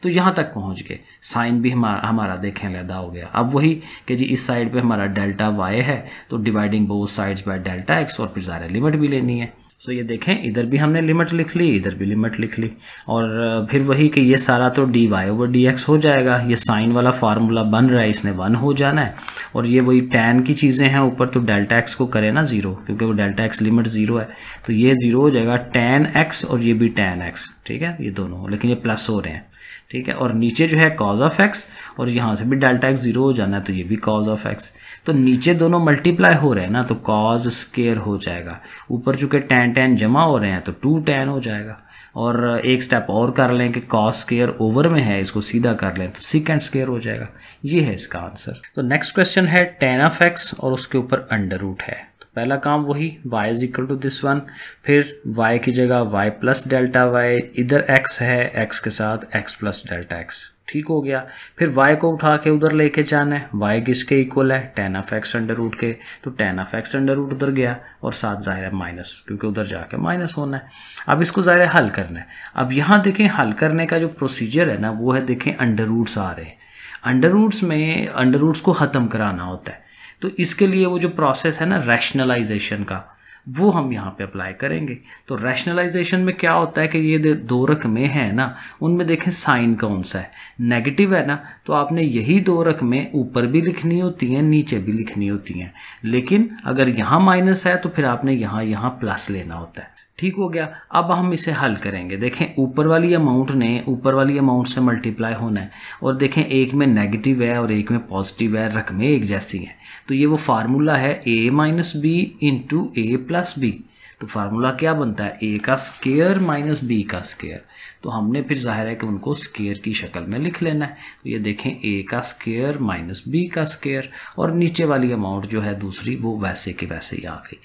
तो यहाँ तक पहुँच गए साइन भी हमारा हमारा देखें लैदा हो गया अब वही कि जी इस साइड पे हमारा डेल्टा वाई है तो dividing both sides by delta x और फिर ज़्यादा लिमिट भी लेनी है सो ये देखें इधर भी हमने लिमिट लिख ली इधर भी लिमिट लिख ली और फिर वही कि ये सारा तो d y over d x हो जाएगा ये साइन वाला फार्मूला बन रहा है इसने वन हो जाना है और ये वही टेन की चीज़ें हैं ऊपर तो डेल्टा एक्स को करें ना ज़ीरो क्योंकि वो डेल्टा एक्स लिमिट ज़ीरो है तो ये ज़ीरो हो जाएगा टेन एक्स और ये भी टेन एक्स ठीक है ये दोनों लेकिन ये प्लस हो रहे हैं ठीक है और नीचे जो है कॉज ऑफ एक्स और यहाँ से भी डेल्टा एक्स ज़ीरो हो जाना है तो ये भी कॉज ऑफ एक्स तो नीचे दोनों मल्टीप्लाई हो रहे हैं ना तो कॉज स्केयर हो जाएगा ऊपर चूंकि टेन टेन जमा हो रहे हैं तो टू टेन हो जाएगा और एक स्टेप और कर लें कि कॉस स्केयर ओवर में है इसको सीधा कर लें तो सिकेंड स्केयर हो जाएगा ये है इसका आंसर तो नेक्स्ट क्वेश्चन है टेन ऑफ एक्स और उसके ऊपर अंडर रूट है तो पहला काम वही y is equal to this one फिर वाई की जगह वाई प्लस डेल्टा वाई इधर एक्स है एक्स के साथ एक्स प्लस डेल्टा एक्स ठीक हो गया फिर y को उठा के उधर लेके जाना है y किसके इक्वल है tan of x under root के तो tan of x under root उधर गया और साथ ज़ाहिर है माइनस क्योंकि उधर जाके माइनस होना है अब इसको ज़ाहिर हल करना है अब यहाँ देखें हल करने का जो प्रोसीजर है ना वो है देखें अंडर रूट्स आ रहे हैं अंडर रूट्स में अंडर रूट्स को ख़त्म कराना होता है तो इसके लिए वो जो प्रोसेस है ना रैशनलाइजेशन का वो हम यहाँ पे अप्लाई करेंगे तो रैशनलाइजेशन में क्या होता है कि ये दो रकमें हैं ना उनमें देखें साइन कौन सा है नेगेटिव है ना तो आपने यही दो रकमें ऊपर भी लिखनी होती हैं नीचे भी लिखनी होती हैं लेकिन अगर यहाँ माइनस है तो फिर आपने यहाँ यहाँ प्लस लेना होता है ठीक हो गया अब हम इसे हल करेंगे देखें ऊपर वाली अमाउंट ने ऊपर वाली अमाउंट से मल्टीप्लाई होना है और देखें एक में नेगेटिव है और एक में पॉजिटिव है रकमें एक जैसी हैं तो ये वो फार्मूला है a minus b into a plus b तो फार्मूला क्या बनता है ए का स्केयर माइनस बी का स्केयर तो हमने फिर जाहिर है कि उनको स्केयर की शक्ल में लिख लेना है तो ये देखें ए का स्केयर माइनस बी का स्केयर और नीचे वाली अमाउंट जो है दूसरी वो वैसे के वैसे ही आ गई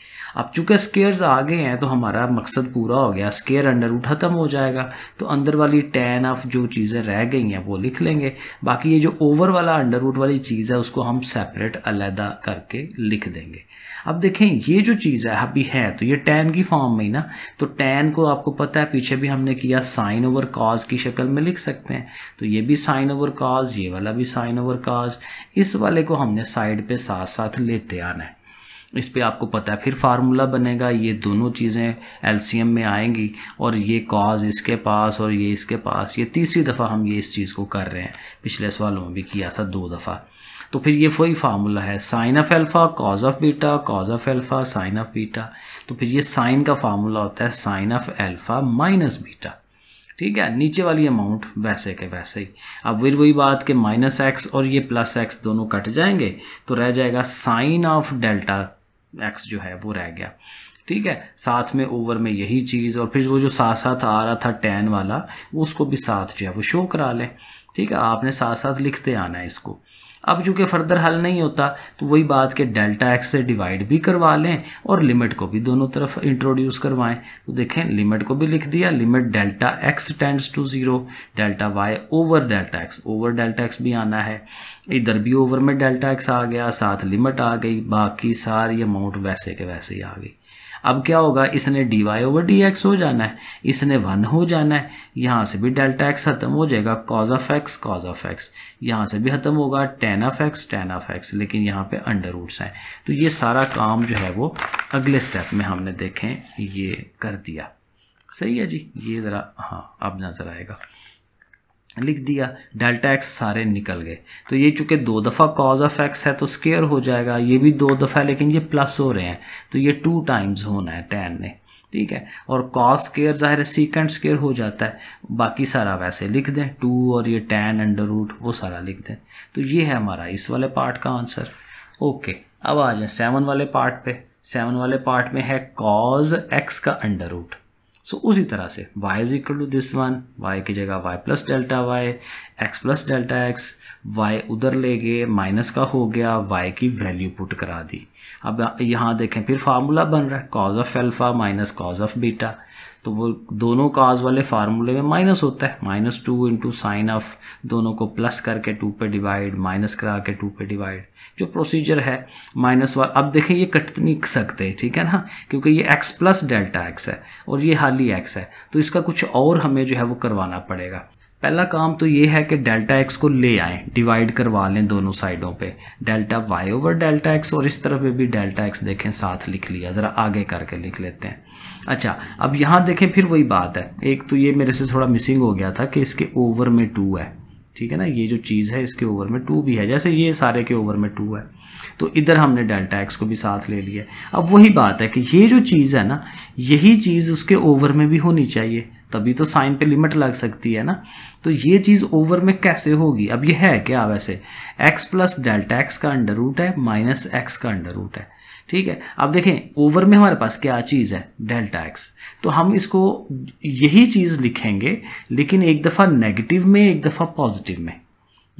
अब चूंकि स्केयर्स आ गए हैं तो हमारा मकसद पूरा हो गया स्केयर अंडर रूट ख़त्म हो जाएगा तो अंदर वाली टेन ऑफ जो चीज़ें रह गई हैं वो लिख लेंगे बाकी ये जो ओवर वाला अंडर रूट वाली चीज़ है उसको हम सेपरेट अलहदा करके लिख देंगे अब देखें ये जो चीज है अभी है तो ये टेन की फॉर्म में ही ना तो टेन को आपको पता है पीछे भी हमने किया साइन ओवर काज की शक्ल में लिख सकते हैं तो ये भी साइन ओवर काज ये वाला भी साइन ओवर काज इस वाले को हमने साइड पे साथ साथ लेते आना है इस पर आपको पता है फिर फार्मूला बनेगा ये दोनों चीज़ें एलसीएम में आएंगी और ये कॉज इसके पास और ये इसके पास ये तीसरी दफ़ा हम ये इस चीज़ को कर रहे हैं पिछले सवालों में भी किया था दो दफ़ा तो फिर ये वही फार्मूला है sine of alpha cos of beta cos of alpha sine of beta तो फिर ये साइन का फार्मूला होता है sine of alpha minus beta ठीक है नीचे वाली अमाउंट वैसे के वैसे ही अब फिर वही बात कि माइनस एक्स और ये प्लस एक्स दोनों कट जाएंगे तो रह जाएगा साइन ऑफ डेल्टा एक्स जो है वो रह गया ठीक है साथ में ओवर में यही चीज़ और फिर वो जो साथ साथ आ रहा था टेन वाला उसको भी साथ जो है वो शो करा लें ठीक है आपने साथ साथ लिखते आना है इसको अब चूंकि फर्दर हल नहीं होता तो वही बात के डेल्टा एक्स से डिवाइड भी करवा लें और लिमिट को भी दोनों तरफ इंट्रोड्यूस करवाएं तो देखें लिमिट को भी लिख दिया limit delta x tends to zero delta y over delta x over delta x भी आना है इधर भी ओवर में डेल्टा एक्स आ गया साथ लिमिट आ गई बाकी सारी अमाउंट वैसे के वैसे ही आ गई अब क्या होगा इसने d y over d x हो जाना है इसने वन हो जाना है यहाँ से भी डेल्टा एक्स खत्म हो जाएगा cos of x cos of x यहाँ से भी खत्म होगा tan of x tan of x लेकिन यहाँ पे अंडर रूट्स हैं तो ये सारा काम जो है वो अगले स्टेप में हमने देखें ये कर दिया सही है जी ये ज़रा हाँ अब नज़र आएगा लिख दिया डेल्टा एक्स सारे निकल गए तो ये चूंकि दो दफ़ा कॉज ऑफ एक्स है तो स्केयर हो जाएगा ये भी दो दफ़ा लेकिन ये प्लस हो रहे हैं तो ये टू टाइम्स होना है टेन ने ठीक है और कॉस स्केयर ज़ाहिर है सीकेंड स्केयर हो जाता है बाकी सारा वैसे लिख दें टू और ये टेन अंडर रूट वो सारा लिख दें तो ये है हमारा इस वाले पार्ट का आंसर ओके अब आ जाए सेवन वाले पार्ट पे सेवन वाले पार्ट में है कॉज एक्स का अंडर रूट सो so, उसी तरह से y is equal to this one y की जगह y plus delta y x plus delta x y उधर ले गए माइनस का हो गया y की वैल्यू पुट करा दी अब यहाँ देखें फिर फार्मूला बन रहा है cos of alpha minus cos of beta तो वो दोनों काज वाले फार्मूले में माइनस होता है minus two into sine of दोनों को प्लस करके टू पे डिवाइड माइनस करा के टू पे डिवाइड जो प्रोसीजर है माइनस वाला अब देखें ये कट नहीं सकते ठीक है ना क्योंकि ये एक्स प्लस डेल्टा एक्स है और ये हाली एक्स है तो इसका कुछ और हमें जो है वो करवाना पड़ेगा पहला काम तो ये है कि डेल्टा एक्स को ले आए डिवाइड करवा लें दोनों साइडों पे delta y over delta x और इस तरफ पे भी डेल्टा एक्स देखें साथ लिख लिया ज़रा आगे करके लिख लेते हैं अच्छा अब यहाँ देखें फिर वही बात है एक तो ये मेरे से थोड़ा मिसिंग हो गया था कि इसके ओवर में टू है ठीक है ना ये जो चीज़ है इसके ओवर में टू भी है जैसे ये सारे के ओवर में टू है तो इधर हमने डेल्टा एक्स को भी साथ ले लिया अब वही बात है कि ये जो चीज़ है ना यही चीज़ उसके ओवर में भी होनी चाहिए तभी तो साइन पे लिमिट लग सकती है ना तो ये चीज़ ओवर में कैसे होगी अब ये है क्या वैसे एक्स प्लस डेल्टा एक्स का अंडर रूट है माइनस एक्स का अंडर रूट है ठीक है अब देखें ओवर में हमारे पास क्या चीज़ है डेल्टा एक्स तो हम इसको यही चीज़ लिखेंगे लेकिन एक दफ़ा नेगेटिव में एक दफ़ा पॉजिटिव में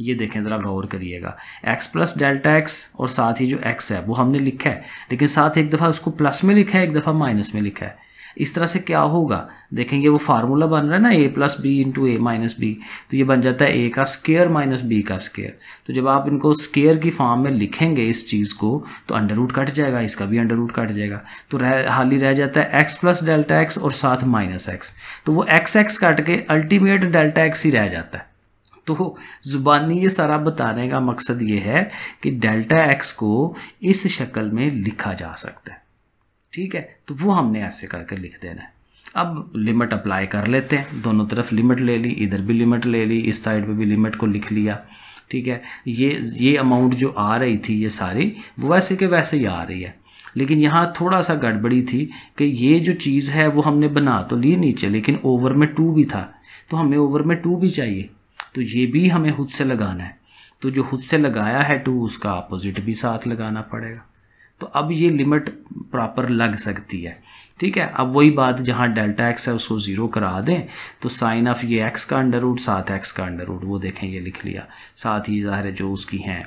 ये देखें ज़रा गौर करिएगा x प्लस डेल्टा x और साथ ही जो x है वो हमने लिखा है लेकिन साथ एक दफ़ा उसको प्लस में लिखा है एक दफ़ा माइनस में लिखा है इस तरह से क्या होगा देखेंगे वो फार्मूला बन रहा है ना a plus b into a minus b तो ये बन जाता है ए का स्केयर माइनस बी का स्केयर तो जब आप इनको स्केयर की फॉर्म में लिखेंगे इस चीज़ को तो अंडर रूट कट जाएगा इसका भी अंडर रूट कट जाएगा तो रह हाल ही रह जाता है एक्स प्लस डेल्टा एक्स और साथ माइनस एक्स तो वो एक्स एक्स कट के अल्टीमेट डेल्टा एक्स ही रह जाता है तो ज़ुबानी ये सारा बताने का मकसद ये है कि डेल्टा एक्स को इस शक्ल में लिखा जा सकता है ठीक है तो वो हमने ऐसे करके लिख देना है अब लिमिट अप्लाई कर लेते हैं दोनों तरफ लिमिट ले ली इधर भी लिमिट ले ली इस साइड पे भी लिमिट को लिख लिया ठीक है ये ये अमाउंट जो आ रही थी ये सारी वो वैसे के वैसे ही आ रही है लेकिन यहाँ थोड़ा सा गड़बड़ी थी कि ये जो चीज़ है वो हमने बना तो ली नीचे लेकिन ओवर में टू भी था तो हमें ओवर में टू भी चाहिए तो ये भी हमें खुद से लगाना है तो जो खुद से लगाया है टू उसका अपोजिट भी साथ लगाना पड़ेगा तो अब ये लिमिट प्रॉपर लग सकती है ठीक है अब वही बात जहाँ डेल्टा एक्स है उसको ज़ीरो करा दें तो साइन ऑफ ये एक्स का अंडर रूट साथ एक्स का अंडर रूट वो देखें ये लिख लिया साथ ही ज़ाहिर है जो उसकी हैं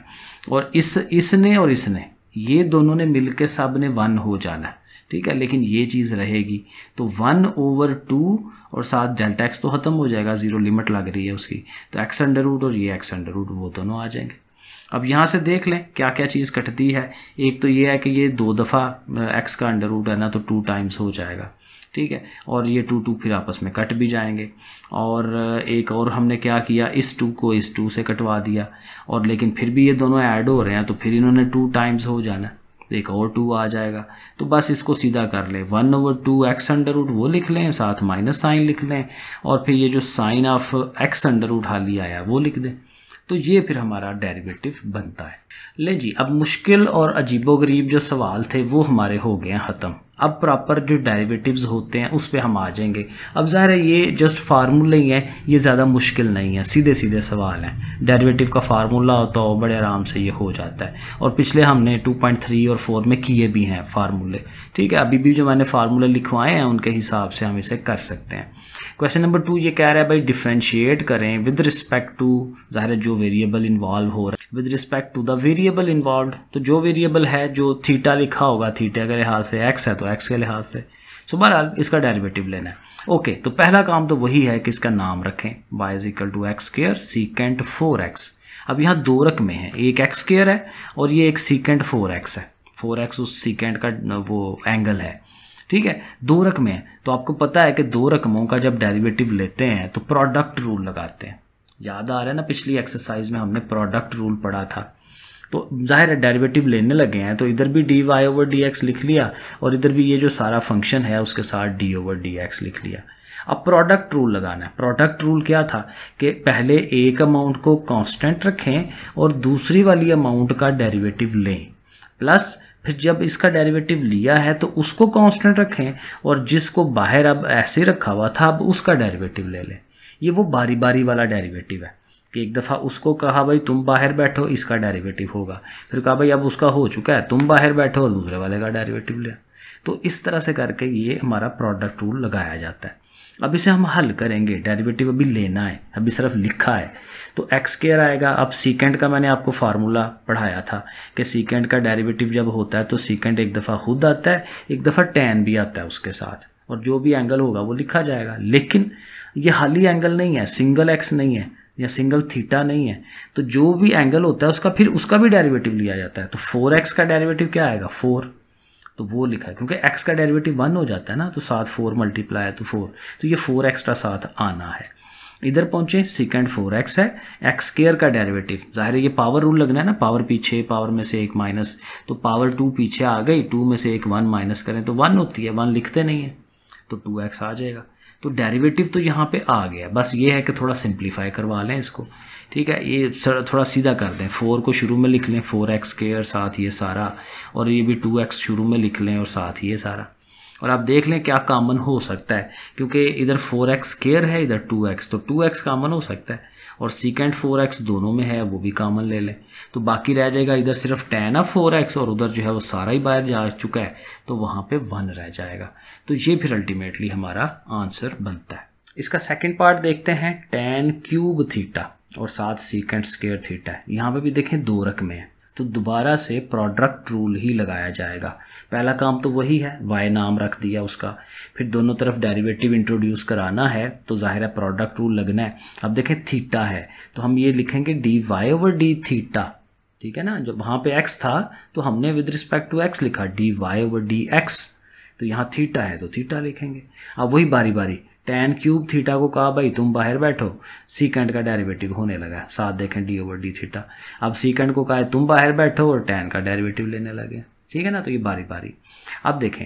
और इस इसने और इसने ये दोनों ने मिल के सब ने वन हो जाना है ठीक है लेकिन ये चीज़ रहेगी तो वन ओवर टू और साथ डेल्टा एक्स तो ख़त्म हो जाएगा ज़ीरो लिमिट लग रही है उसकी तो एक्स अंडर रूट और ये एक्स अंडर रूट वो दोनों आ जाएंगे अब यहाँ से देख लें क्या क्या चीज़ कटती है एक तो ये है कि ये दो दफ़ा एक्स का अंडर रूट है ना तो टू टाइम्स हो जाएगा ठीक है और ये टू टू फिर आपस में कट भी जाएंगे और एक और हमने क्या किया इस टू को इस टू से कटवा दिया और लेकिन फिर भी ये दोनों ऐड हो रहे हैं तो फिर इन्होंने टू टाइम्स हो जाना तो एक और टू आ जाएगा तो बस इसको सीधा कर लें one over two x under root वो लिख लें साथ माइनस साइन लिख लें और फिर ये जो sine of x under root ही आया वो लिख दें तो ये फिर हमारा डेरिवेटिव बनता है ले जी अब मुश्किल और अजीबोगरीब जो सवाल थे वो हमारे हो गए हैं ख़त्म अब प्रॉपर जो डेरिवेटिव्स होते हैं उस पर हम आ जाएंगे अब ज़ाहिर है ये जस्ट फार्मूले ही हैं ये ज़्यादा मुश्किल नहीं है सीधे सीधे सवाल हैं डेरिवेटिव का फार्मूला होता हो बड़े आराम से ये हो जाता है और पिछले हमने 2.3 और 4 में किए भी हैं फार्मूले ठीक है अभी भी जो मैंने फार्मूले लिखवाए हैं उनके हिसाब से हम इसे कर सकते हैं क्वेश्चन नंबर टू ये कह रहा है भाई डिफ्रेंशिएट करें विद रिस्पेक्ट टू ज़ाहिर जो वेरिएबल इन्वॉल्व हो रहा है with respect to the variable involve तो जो वेरिएबल है जो थीटा लिखा होगा थीटा के लिहाज से एक्स है तो एक्स के लिहाज से सो बहरहाल इसका डेरिवेटिव लेना है ओके okay, तो पहला काम तो वही है कि इसका नाम रखें y is equal to x square secant four x अब यहाँ दो रकमें हैं एक एक्स केयर है और ये एक सीकेंट फोर एक्स है फोर एक्स उस सीकेंट का वो एंगल है ठीक है दो रकमें हैं तो आपको पता है कि दो रकमों का जब डेरिवेटिव लेते हैं तो प्रोडक्ट रूल लगाते हैं याद आ रहा है ना पिछली एक्सरसाइज में हमने प्रोडक्ट रूल पढ़ा था तो जाहिर है डेरिवेटिव लेने लगे हैं तो इधर भी d y over d x लिख लिया और इधर भी ये जो सारा फंक्शन है उसके साथ डी ओवर डी एक्स लिख लिया अब प्रोडक्ट रूल लगाना है प्रोडक्ट रूल क्या था कि पहले एक अमाउंट को कांस्टेंट रखें और दूसरी वाली अमाउंट का डेरिवेटिव लें प्लस फिर जब इसका डेरिवेटिव लिया है तो उसको कांस्टेंट रखें और जिसको बाहर अब ऐसे रखा हुआ था अब उसका डेरिवेटिव ले लें ये वो बारी बारी वाला डेरिवेटिव है कि एक दफ़ा उसको कहा भाई तुम बाहर बैठो इसका डेरिवेटिव होगा फिर कहा भाई अब उसका हो चुका है तुम बाहर बैठो और दूसरे वाले का डेरिवेटिव लिया तो इस तरह से करके ये हमारा प्रोडक्ट रूल लगाया जाता है अब इसे हम हल करेंगे डेरिवेटिव अभी लेना है अभी सिर्फ लिखा है तो एक्स केयर आएगा अब सीकेंड का मैंने आपको फार्मूला पढ़ाया था कि सीकेंड का डेरिवेटिव जब होता है तो सीकेंड एक दफ़ा खुद आता है एक दफ़ा टेन भी आता है उसके साथ और जो भी एंगल होगा वो लिखा जाएगा लेकिन ये हाली एंगल नहीं है सिंगल एक्स नहीं है या सिंगल थीटा नहीं है तो जो भी एंगल होता है उसका फिर उसका भी डेरिवेटिव लिया जाता है तो फोर एक्स का डेरिवेटिव क्या आएगा फोर तो वो लिखा है क्योंकि एक्स का डेरिवेटिव वन हो जाता है ना तो सात फोर मल्टीप्लाई है तो फोर तो ये फोर एक्स्ट्रा साथ आना है इधर पहुंचे सिकेंड फोर एक्स है एक्स केयर का डेरिवेटिव जाहिर है ये पावर रूल लगना है ना पावर पीछे पावर में से एक माइनस तो पावर टू पीछे आ गई टू में से एक वन माइनस करें तो वन होती है वन लिखते नहीं है तो टू एक्स आ जाएगा तो डेरिवेटिव तो यहाँ पे आ गया बस ये है कि थोड़ा सिंप्लीफाई करवा लें इसको ठीक है ये थोड़ा सीधा कर दें फोर को शुरू में लिख लें फोर एक्स के और साथ ये सारा और ये भी टू एक्स शुरू में लिख लें और साथ ये सारा और आप देख लें क्या कामन हो सकता है क्योंकि इधर फोर एक्स केयर है इधर टू एक्स तो टू एक्स कामन हो सकता है और सीकेंड फोर एक्स दोनों में है वो भी कामन ले लें तो बाकी रह जाएगा इधर सिर्फ टेन ऑफ फोर एक्स और उधर जो है वो सारा ही बाहर जा चुका है तो वहाँ पे वन रह जाएगा तो ये फिर अल्टीमेटली हमारा आंसर बनता है इसका सेकेंड पार्ट देखते हैं टेन क्यूब थीटा और साथ सीकेंट स्केयर थीटा है यहाँ पे भी देखें दो रकमें हैं तो दोबारा से प्रोडक्ट रूल ही लगाया जाएगा पहला काम तो वही है वाई नाम रख दिया उसका फिर दोनों तरफ डेरिवेटिव इंट्रोड्यूस कराना है तो जाहिर है प्रोडक्ट रूल लगना है अब देखें थीटा है तो हम ये लिखेंगे d y over d theta ठीक है ना जब वहाँ पे एक्स था तो हमने विद रिस्पेक्ट टू एक्स लिखा d y over d x तो यहाँ थीटा है तो थीटा लिखेंगे अब वही बारी बारी टेन क्यूब थीटा को कहा भाई तुम बाहर बैठो सीकेंड का डेरिवेटिव होने लगा साथ देखें डी ओवर डी थीटा अब सीकेंड को कहा है तुम बाहर बैठो और टेन का डेरिवेटिव लेने लगे ठीक है ना तो ये बारी बारी अब देखें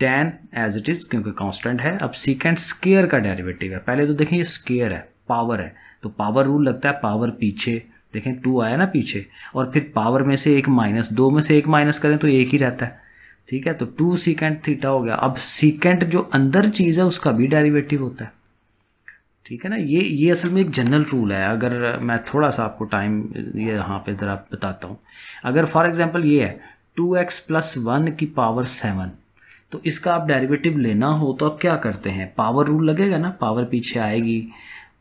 टेन एज इट इज़ क्योंकि कांस्टेंट है अब सीकेंड स्केयर का डेरिवेटिव है पहले तो देखें ये स्केयर है पावर है तो पावर रूल लगता है पावर पीछे देखें टू आया ना पीछे और फिर पावर में से एक माइनस दो में से एक माइनस करें तो एक ही रहता है ठीक है तो टू सीकेंट थीटा हो गया अब सीकेंट जो अंदर चीज है उसका भी डेरिवेटिव होता है ठीक है ना ये ये असल में एक जनरल रूल है अगर मैं थोड़ा सा आपको टाइम ये यहाँ पे ज़रा बताता हूँ अगर फॉर एग्जांपल ये है टू एक्स प्लस वन की पावर सेवन तो इसका आप डेरिवेटिव लेना हो तो आप क्या करते हैं पावर रूल लगेगा ना पावर पीछे आएगी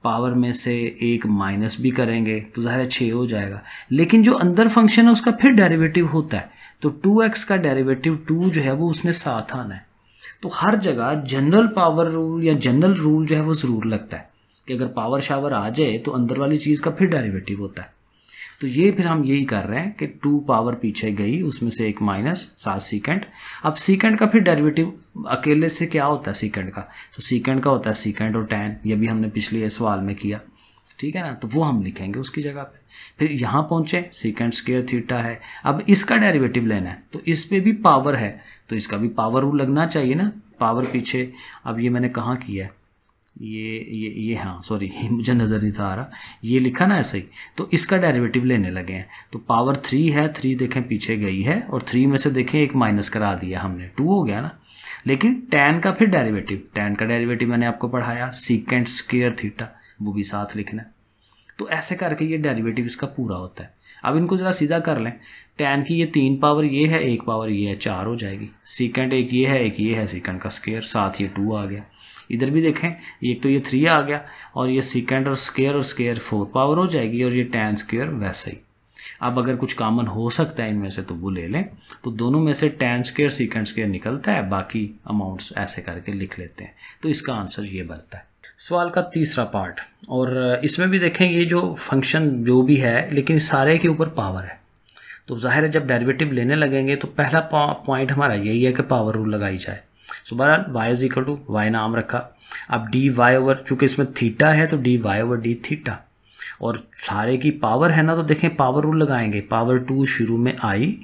पावर में से एक माइनस भी करेंगे तो ज़ाहिर है छः हो जाएगा लेकिन जो अंदर फंक्शन है उसका फिर डेरिवेटिव होता है तो टू एक्स का डेरिवेटिव टू जो है वो उसने साथ आना है तो हर जगह जनरल पावर रूल या जनरल रूल जो है वो ज़रूर लगता है कि अगर पावर शावर आ जाए तो अंदर वाली चीज़ का फिर डेरिवेटिव होता है तो ये फिर हम यही कर रहे हैं कि टू पावर पीछे गई उसमें से एक माइनस सात सीकेंड अब सीकेंड का फिर डेरिवेटिव अकेले से क्या होता है सीकेंड का तो सीकेंड का होता है सीकेंड और टेन ये भी हमने पिछले सवाल में किया ठीक है ना तो वो हम लिखेंगे उसकी जगह पे फिर यहाँ पहुंचे सीकेंड स्केयर थीटा है अब इसका डेरिवेटिव लेना है तो इस पर भी पावर है तो इसका भी पावर वो लगना चाहिए ना पावर पीछे अब ये मैंने कहाँ किया है ये ये ये हाँ सॉरी मुझे नज़र नहीं था आ रहा ये लिखा ना ऐसे ही तो इसका डेरिवेटिव लेने लगे हैं तो पावर थ्री है थ्री देखें पीछे गई है और थ्री में से देखें एक माइनस करा दिया हमने टू हो गया ना लेकिन टेन का फिर डेरिवेटिव टेन का डेरिवेटिव मैंने आपको पढ़ाया सीकेंड स्केयर थीटा वो भी साथ लिखना है तो ऐसे करके ये डेरिवेटिव इसका पूरा होता है अब इनको ज़रा सीधा कर लें टेन की ये तीन पावर ये है एक पावर ये है चार हो जाएगी सीकेंड एक ये है एक ये है सीकेंड का स्केयर साथ ये टू आ गया इधर भी देखें एक तो ये थ्री आ गया और ये सिकेंड और स्केयर और स्केयर फोर पावर हो जाएगी और ये टेन स्केयर वैसे ही अब अगर कुछ कॉमन हो सकता है इनमें से तो वो ले लें तो दोनों में से टेन स्केयर सिकेंड स्केयर निकलता है बाकी अमाउंट्स ऐसे करके लिख लेते हैं तो इसका आंसर ये बनता है सवाल का तीसरा पार्ट और इसमें भी देखें ये जो फंक्शन जो भी है लेकिन सारे के ऊपर पावर है तो जाहिर है जब डेरिवेटिव लेने लगेंगे तो पहला पॉइंट हमारा यही है कि पावर रूल लगाई जाए सो बहरहाल y is equal to y नाम रखा अब डी वाई ओवर चूंकि इसमें थीटा है तो d y over d theta और सारे की पावर है ना तो देखें पावर रूल लगाएंगे पावर टू शुरू में आई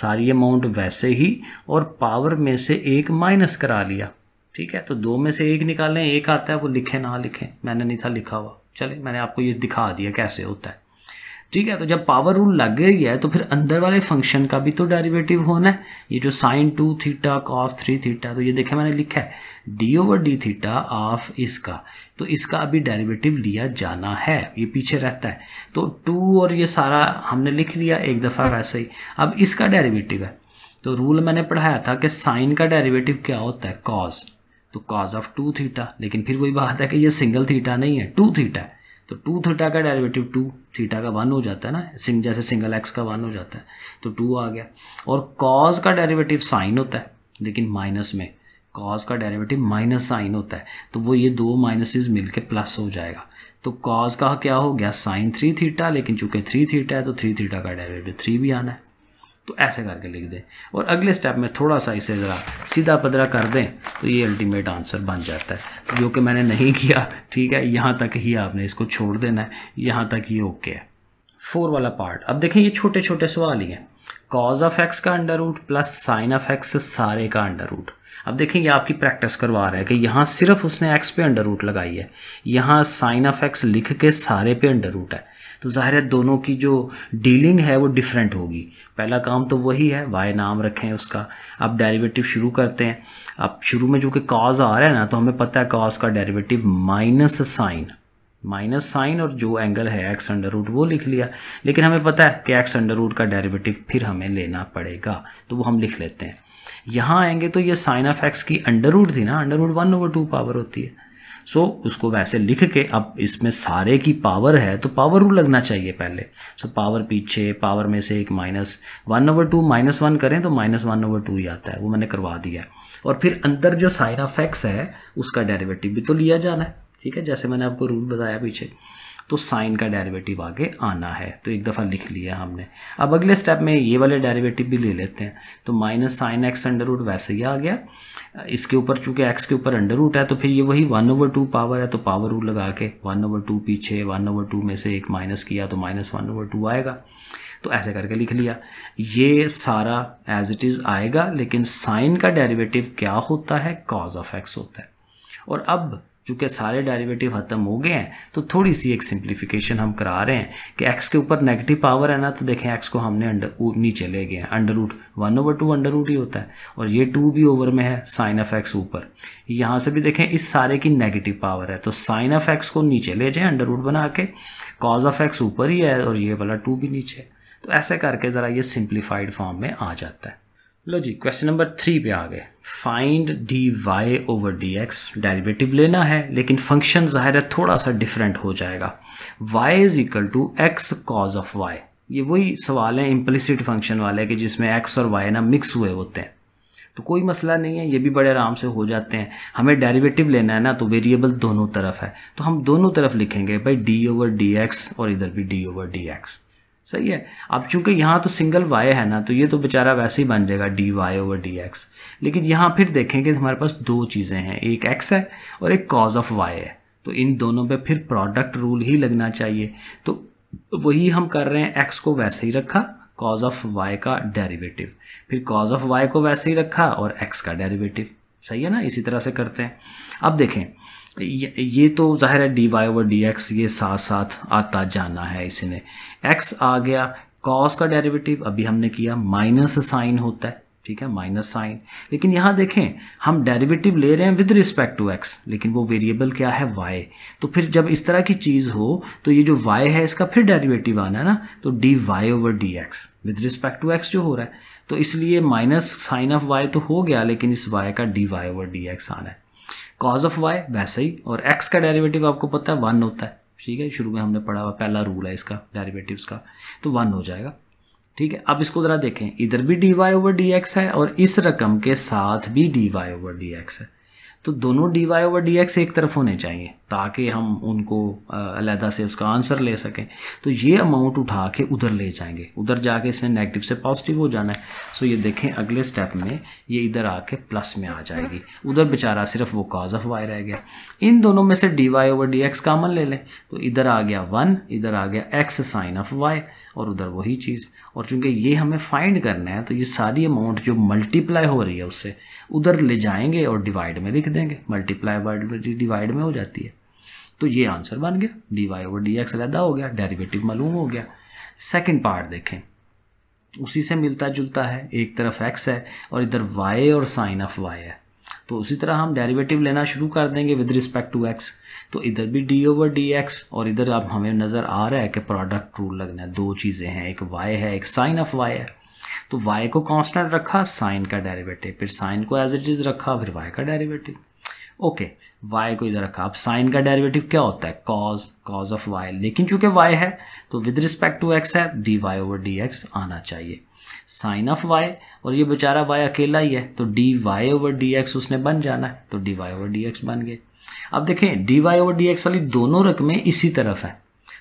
सारी अमाउंट वैसे ही और पावर में से एक माइनस करा लिया ठीक है तो दो में से एक निकालें एक आता है वो लिखें ना लिखें मैंने नहीं था लिखा हुआ चले मैंने आपको ये दिखा दिया कैसे होता है ठीक है तो जब पावर रूल लग गई है तो फिर अंदर वाले फंक्शन का भी तो डेरिवेटिव होना है ये जो sine two theta cos three theta तो ये देखे मैंने लिखा है d over d theta of इसका तो इसका अभी डेरिवेटिव लिया जाना है ये पीछे रहता है तो टू और ये सारा हमने लिख लिया एक दफ़ा वैसे ही अब इसका डेरिवेटिव है तो रूल मैंने पढ़ाया था कि साइन का डेरिवेटिव क्या होता है कॉज तो कॉज ऑफ टू थीटा लेकिन फिर वही बात है कि ये सिंगल थीटा नहीं है टू थीटा तो टू थीटा का डेरिवेटिव टू थीटा का वन हो जाता है ना सिंग जैसे सिंगल एक्स का वन हो जाता है तो टू आ गया और कॉज का डेरिवेटिव साइन होता है लेकिन माइनस में कॉज का डेरिवेटिव माइनस साइन होता है तो वो ये दो माइनसेज मिलके प्लस हो जाएगा तो कॉज का क्या हो गया साइन थ्री थीटा लेकिन चूंकि थ्री थीटा है तो थ्री थीटा का डेरिवेटिव थ्री भी आना है तो ऐसे करके लिख दें और अगले स्टेप में थोड़ा सा इसे ज़रा सीधा पदरा कर दें तो ये अल्टीमेट आंसर बन जाता है जो कि मैंने नहीं किया ठीक है यहाँ तक ही आपने इसको छोड़ देना है यहाँ तक ही ओके है फोर वाला पार्ट अब देखें ये छोटे छोटे सवाल ही हैं कॉज ऑफ एक्स का under root plus sine of x सारे का अंडर रूट अब देखें ये आपकी प्रैक्टिस करवा रहा है कि यहाँ सिर्फ उसने एक्स पे अंडर रूट लगाई है यहाँ साइन ऑफ एक्स लिख के सारे पे अंडर रूट है तो ज़ाहिर है दोनों की जो डीलिंग है वो डिफरेंट होगी पहला काम तो वही है वाई नाम रखें उसका अब डेरिवेटिव शुरू करते हैं अब शुरू में जो कि कॉज आ रहा है ना तो हमें पता है कॉज का derivative minus sine minus sine और जो एंगल है एक्स अंडर रूट वो लिख लिया लेकिन हमें पता है कि एक्स अंडर रूट का डेरिवेटिव फिर हमें लेना पड़ेगा तो वो हम लिख लेते हैं यहाँ आएंगे तो ये साइन ऑफ एक्स की अंडर रूट थी ना under root one over two power होती है सो so, उसको वैसे लिख के अब इसमें सारे की पावर है तो पावर रूल लगना चाहिए पहले सो so, पावर पीछे पावर में से एक minus one over two minus one करें तो माइनस वन ओवर टू ही आता है वो मैंने करवा दिया है और फिर अंदर जो साइन ऑफ एक्स है उसका डेरिवेटिव भी तो लिया जाना है ठीक है जैसे मैंने आपको रूल बताया पीछे तो साइन का डेरिवेटिव आगे आना है तो एक दफ़ा लिख लिया हमने अब अगले स्टेप में ये वाले डेरिवेटिव भी ले लेते हैं तो माइनस साइन एक्स अंडर वैसे ही आ गया इसके ऊपर चूंकि एक्स के ऊपर अंडर रूट है तो फिर ये वही वन ओवर टू पावर है तो पावर रूल लगा के वन ओवर टू पीछे वन ओवर टू में से एक माइनस किया तो माइनस वन ओवर टू आएगा तो ऐसे करके लिख लिया ये सारा एज इट इज़ आएगा लेकिन साइन का डेरिवेटिव क्या होता है कॉज ऑफ एक्स होता है और अब चूँकि सारे डेरिवेटिव ख़त्म हो गए हैं तो थोड़ी सी एक सिंप्लीफिकेशन हम करा रहे हैं कि एक्स के ऊपर नेगेटिव पावर है ना तो देखें एक्स को हमने अंडर नीचे ले गए हैं under root one over two under root ही होता है और ये टू भी ओवर में है साइन ऑफ एक्स ऊपर यहाँ से भी देखें इस सारे की नेगेटिव पावर है तो साइन ऑफ एक्स को नीचे ले जाए अंडर रूट बना के कॉज ऑफ एक्स ऊपर ही है और ये वाला टू भी नीचे है तो ऐसे करके ज़रा ये सिंप्लीफाइड फॉर्म में आ जाता है लो जी क्वेश्चन नंबर थ्री पे आ गए find d y over d x derivative लेना है लेकिन फंक्शन ज़ाहिर है थोड़ा सा डिफरेंट हो जाएगा y is equal to x cos of y ये वही सवाल है इम्प्लिसिट फंक्शन वाले के जिसमें एक्स और वाई ना मिक्स हुए होते हैं तो कोई मसला नहीं है ये भी बड़े आराम से हो जाते हैं हमें डेरिवेटिव लेना है ना तो वेरिएबल दोनों तरफ है तो हम दोनों तरफ लिखेंगे भाई डी ओवर डी एक्स और इधर भी डी ओवर डी एक्स सही है अब चूंकि यहाँ तो सिंगल वाई है ना तो ये तो बेचारा वैसे ही बन जाएगा d y over d x लेकिन यहाँ फिर देखेंगे हमारे पास दो चीज़ें हैं एक एक्स है और एक कॉज ऑफ वाई है तो इन दोनों पे फिर प्रोडक्ट रूल ही लगना चाहिए तो वही हम कर रहे हैं एक्स को वैसे ही रखा कॉज ऑफ वाई का डेरिवेटिव फिर कॉज ऑफ वाई को वैसे ही रखा और एक्स का डेरिवेटिव सही है ना इसी तरह से करते हैं अब देखें ये तो ज़ाहिर है d y over d x ये साथ साथ आता जाना है इसी ने एक्स आ गया कॉस का डेरिवेटिव अभी हमने किया माइनस साइन होता है ठीक है माइनस साइन लेकिन यहाँ देखें हम डेरिवेटिव ले रहे हैं विद रिस्पेक्ट टू एक्स लेकिन वो वेरिएबल क्या है वाई तो फिर जब इस तरह की चीज़ हो तो ये जो वाई है इसका फिर डेरिवेटिव आना है ना तो d y over d x with respect to x जो हो रहा है तो इसलिए माइनस साइन ऑफ वाई तो हो गया लेकिन इस वाई का d y over d x आना है कॉज ऑफ वाई वैसे ही और एक्स का डेरिवेटिव आपको पता है वन होता है ठीक है शुरू में हमने पढ़ा हुआ पहला रूल है इसका डेरिवेटिव का तो वन हो जाएगा ठीक है अब इसको ज़रा देखें इधर भी d y over d x है और इस रकम के साथ भी d y over d x है तो दोनों d y over d x एक तरफ होने चाहिए ताकि हम उनको अलहदा से उसका आंसर ले सकें तो ये अमाउंट उठा के उधर ले जाएंगे उधर जाके इसने नेगेटिव से पॉजिटिव हो जाना है सो ये देखें अगले स्टेप में ये इधर आके प्लस में आ जाएगी उधर बेचारा सिर्फ वो काज ऑफ वाई रह गया इन दोनों में से d y over d x common ले लें तो इधर आ गया वन इधर आ गया एक्स साइन ऑफ वाई और उधर वही चीज़ और चूंकि ये हमें फाइंड करना है तो ये सारी अमाउंट जो मल्टीप्लाई हो रही है उससे उधर ले जाएंगे और डिवाइड में लिख देंगे मल्टीप्लाई डिवाइड में हो जाती है तो ये आंसर बन गया d y over d x अलहदा हो गया डेरिवेटिव मालूम हो गया सेकंड पार्ट देखें उसी से मिलता जुलता है एक तरफ एक्स है और इधर वाई और साइन ऑफ वाई है तो उसी तरह हम डेरिवेटिव लेना शुरू कर देंगे विद रिस्पेक्ट टू एक्स तो इधर भी डी ओवर डी एक्स और इधर अब हमें नज़र आ रहा है कि प्रोडक्ट रूल लगना है दो चीज़ें हैं एक वाई है एक साइन ऑफ वाई है तो वाई को कॉन्स्टेंट रखा साइन का डेरिवेटिव फिर साइन को एज इट इज़ रखा फिर वाई का डेरिवेटिव ओके okay. वाई को इधर रखा अब साइन का डेरिवेटिव क्या होता है कॉज कॉज ऑफ वाई लेकिन चूंकि वाई है तो विद रिस्पेक्ट टू एक्स है d y over d x आना चाहिए साइन ऑफ वाई और ये बेचारा वाई अकेला ही है तो d y over d x उसने बन जाना है तो d y over d x बन गए अब देखें d y over d x वाली दोनों रकमें इसी तरफ है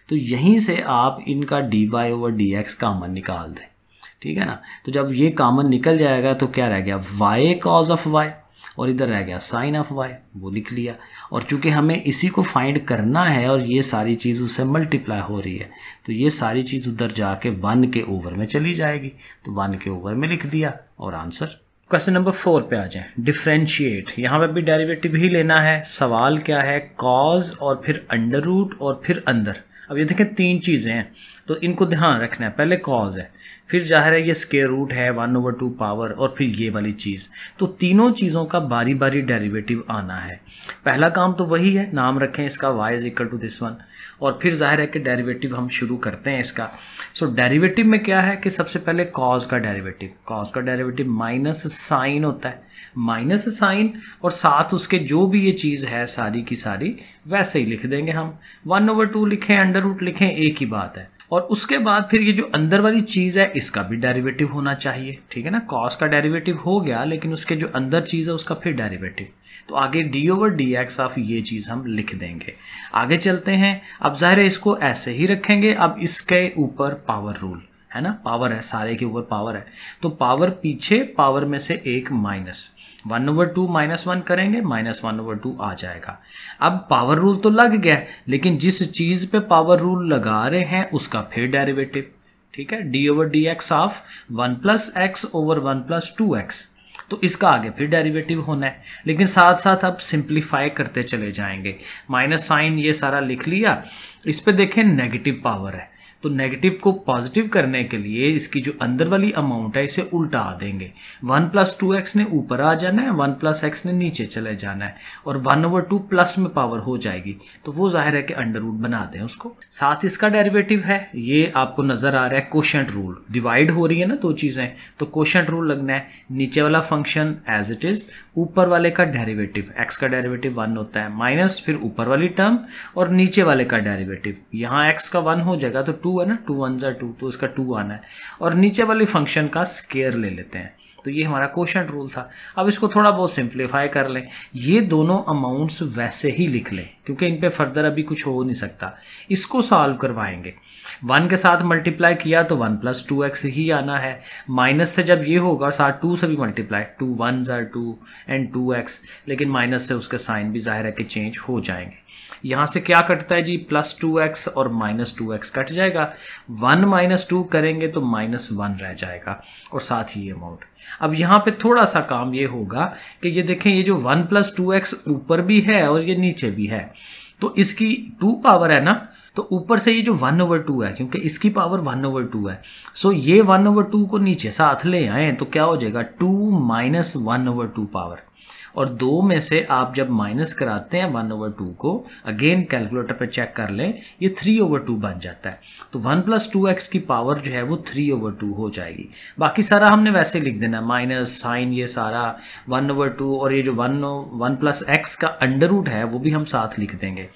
तो यहीं से आप इनका d y over d x common निकाल दें ठीक है ना तो जब ये कामन निकल जाएगा तो क्या रह गया वाई कॉज ऑफ वाई और इधर रह गया साइन ऑफ वाई वो लिख लिया और चूंकि हमें इसी को फाइंड करना है और ये सारी चीज़ उससे मल्टीप्लाई हो रही है तो ये सारी चीज़ उधर जाके वन के ओवर में चली जाएगी तो वन के ओवर में लिख दिया और आंसर क्वेश्चन नंबर फोर पे आ जाए डिफ्रेंशिएट यहाँ पे भी डेरिवेटिव ही लेना है सवाल क्या है कॉज और फिर अंडर रूट और फिर अंदर अब ये देखें तीन चीज़ें हैं तो इनको ध्यान रखना है पहले कॉज है फिर जाहिर है ये स्केयर रूट है वन ओवर टू पावर और फिर ये वाली चीज़ तो तीनों चीज़ों का बारी बारी डेरिवेटिव आना है पहला काम तो वही है नाम रखें इसका y is equal to this one और फिर जाहिर है कि डेरिवेटिव हम शुरू करते हैं इसका सो so, डेरिवेटिव में क्या है कि सबसे पहले कॉज का डेरिवेटिव कॉज का डेरिवेटिव माइनस साइन होता है माइनस साइन और साथ उसके जो भी ये चीज़ है सारी की सारी वैसे ही लिख देंगे हम वन ओवर टू लिखें अंडर रूट लिखें एक ही बात है और उसके बाद फिर ये जो अंदर वाली चीज़ है इसका भी डेरिवेटिव होना चाहिए ठीक है ना कॉस का डेरिवेटिव हो गया लेकिन उसके जो अंदर चीज़ है उसका फिर डेरिवेटिव तो आगे d over d x of ये चीज़ हम लिख देंगे आगे चलते हैं अब ज़ाहिर है इसको ऐसे ही रखेंगे अब इसके ऊपर पावर रूल है ना पावर है सारे के ऊपर पावर है तो पावर पीछे पावर में से एक minus one over two minus one करेंगे माइनस वन ओवर टू आ जाएगा अब पावर रूल तो लग गया लेकिन जिस चीज़ पे पावर रूल लगा रहे हैं उसका फिर डेरिवेटिव ठीक है d over d x of one plus x over one plus two x तो इसका आगे फिर डेरिवेटिव होना है लेकिन साथ साथ अब सिंप्लीफाई करते चले जाएंगे माइनस साइन ये सारा लिख लिया इस पर देखें नेगेटिव पावर है तो नेगेटिव को पॉजिटिव करने के लिए इसकी जो अंदर वाली अमाउंट है इसे उल्टा आ देंगे वन प्लस टू एक्स ने ऊपर आ जाना है वन प्लस एक्स ने नीचे चले जाना है और वन ओवर टू प्लस में पावर हो जाएगी तो वो जाहिर है कि अंडर रूट बना दें उसको साथ इसका डेरिवेटिव है ये आपको नजर आ रहा है क्वेश्चन रूल डिवाइड हो रही है ना दो चीजें तो क्वेश्चन रूल लगना है नीचे वाला फंक्शन एज इट इज ऊपर वाले का डेरिवेटिव एक्स का डेरिवेटिव वन होता है माइनस फिर ऊपर वाली टर्म और नीचे वाले का डेरिवेटिव यहाँ एक्स का वन हो जाएगा तो टू टू है ना टू वन ज़ा टू तो उसका टू आना है और नीचे वाली फंक्शन का स्केयर ले लेते हैं तो ये हमारा क्वेश्चन रूल था अब इसको थोड़ा बहुत सिंप्लीफाई कर लें ये दोनों अमाउंट्स वैसे ही लिख लें क्योंकि इन पर फर्दर अभी कुछ हो नहीं सकता इसको सॉल्व करवाएंगे वन के साथ मल्टीप्लाई किया तो वन प्लस टू एक्स ही आना है माइनस से जब ये होगा और साथ टू से भी multiply two one are two and two x लेकिन माइनस से उसके साइन भी ज़ाहिर है कि चेंज हो जाएंगे यहाँ से क्या कटता है जी प्लस टू एक्स और माइनस टू एक्स कट जाएगा वन माइनस टू करेंगे तो माइनस वन रह जाएगा और साथ ही अमाउंट अब यहाँ पे थोड़ा सा काम ये होगा कि ये देखें ये जो वन प्लस टू एक्स ऊपर भी है और ये नीचे भी है तो इसकी टू पावर है ना तो ऊपर से ये जो वन ओवर टू है क्योंकि इसकी पावर वन ओवर टू है सो so ये वन ओवर टू को नीचे साथ ले आए तो क्या हो जाएगा two minus one over two power और दो में से आप जब माइनस कराते हैं वन ओवर टू को अगेन कैलकुलेटर पर चेक कर लें ये थ्री ओवर टू बन जाता है तो वन प्लस टू एक्स की पावर जो है वो थ्री ओवर टू हो जाएगी बाकी सारा हमने वैसे लिख देना माइनस साइन ये सारा वन ओवर टू और ये जो वन वन प्लस एक्स का अंडर रूट है वो भी हम साथ लिख देंगे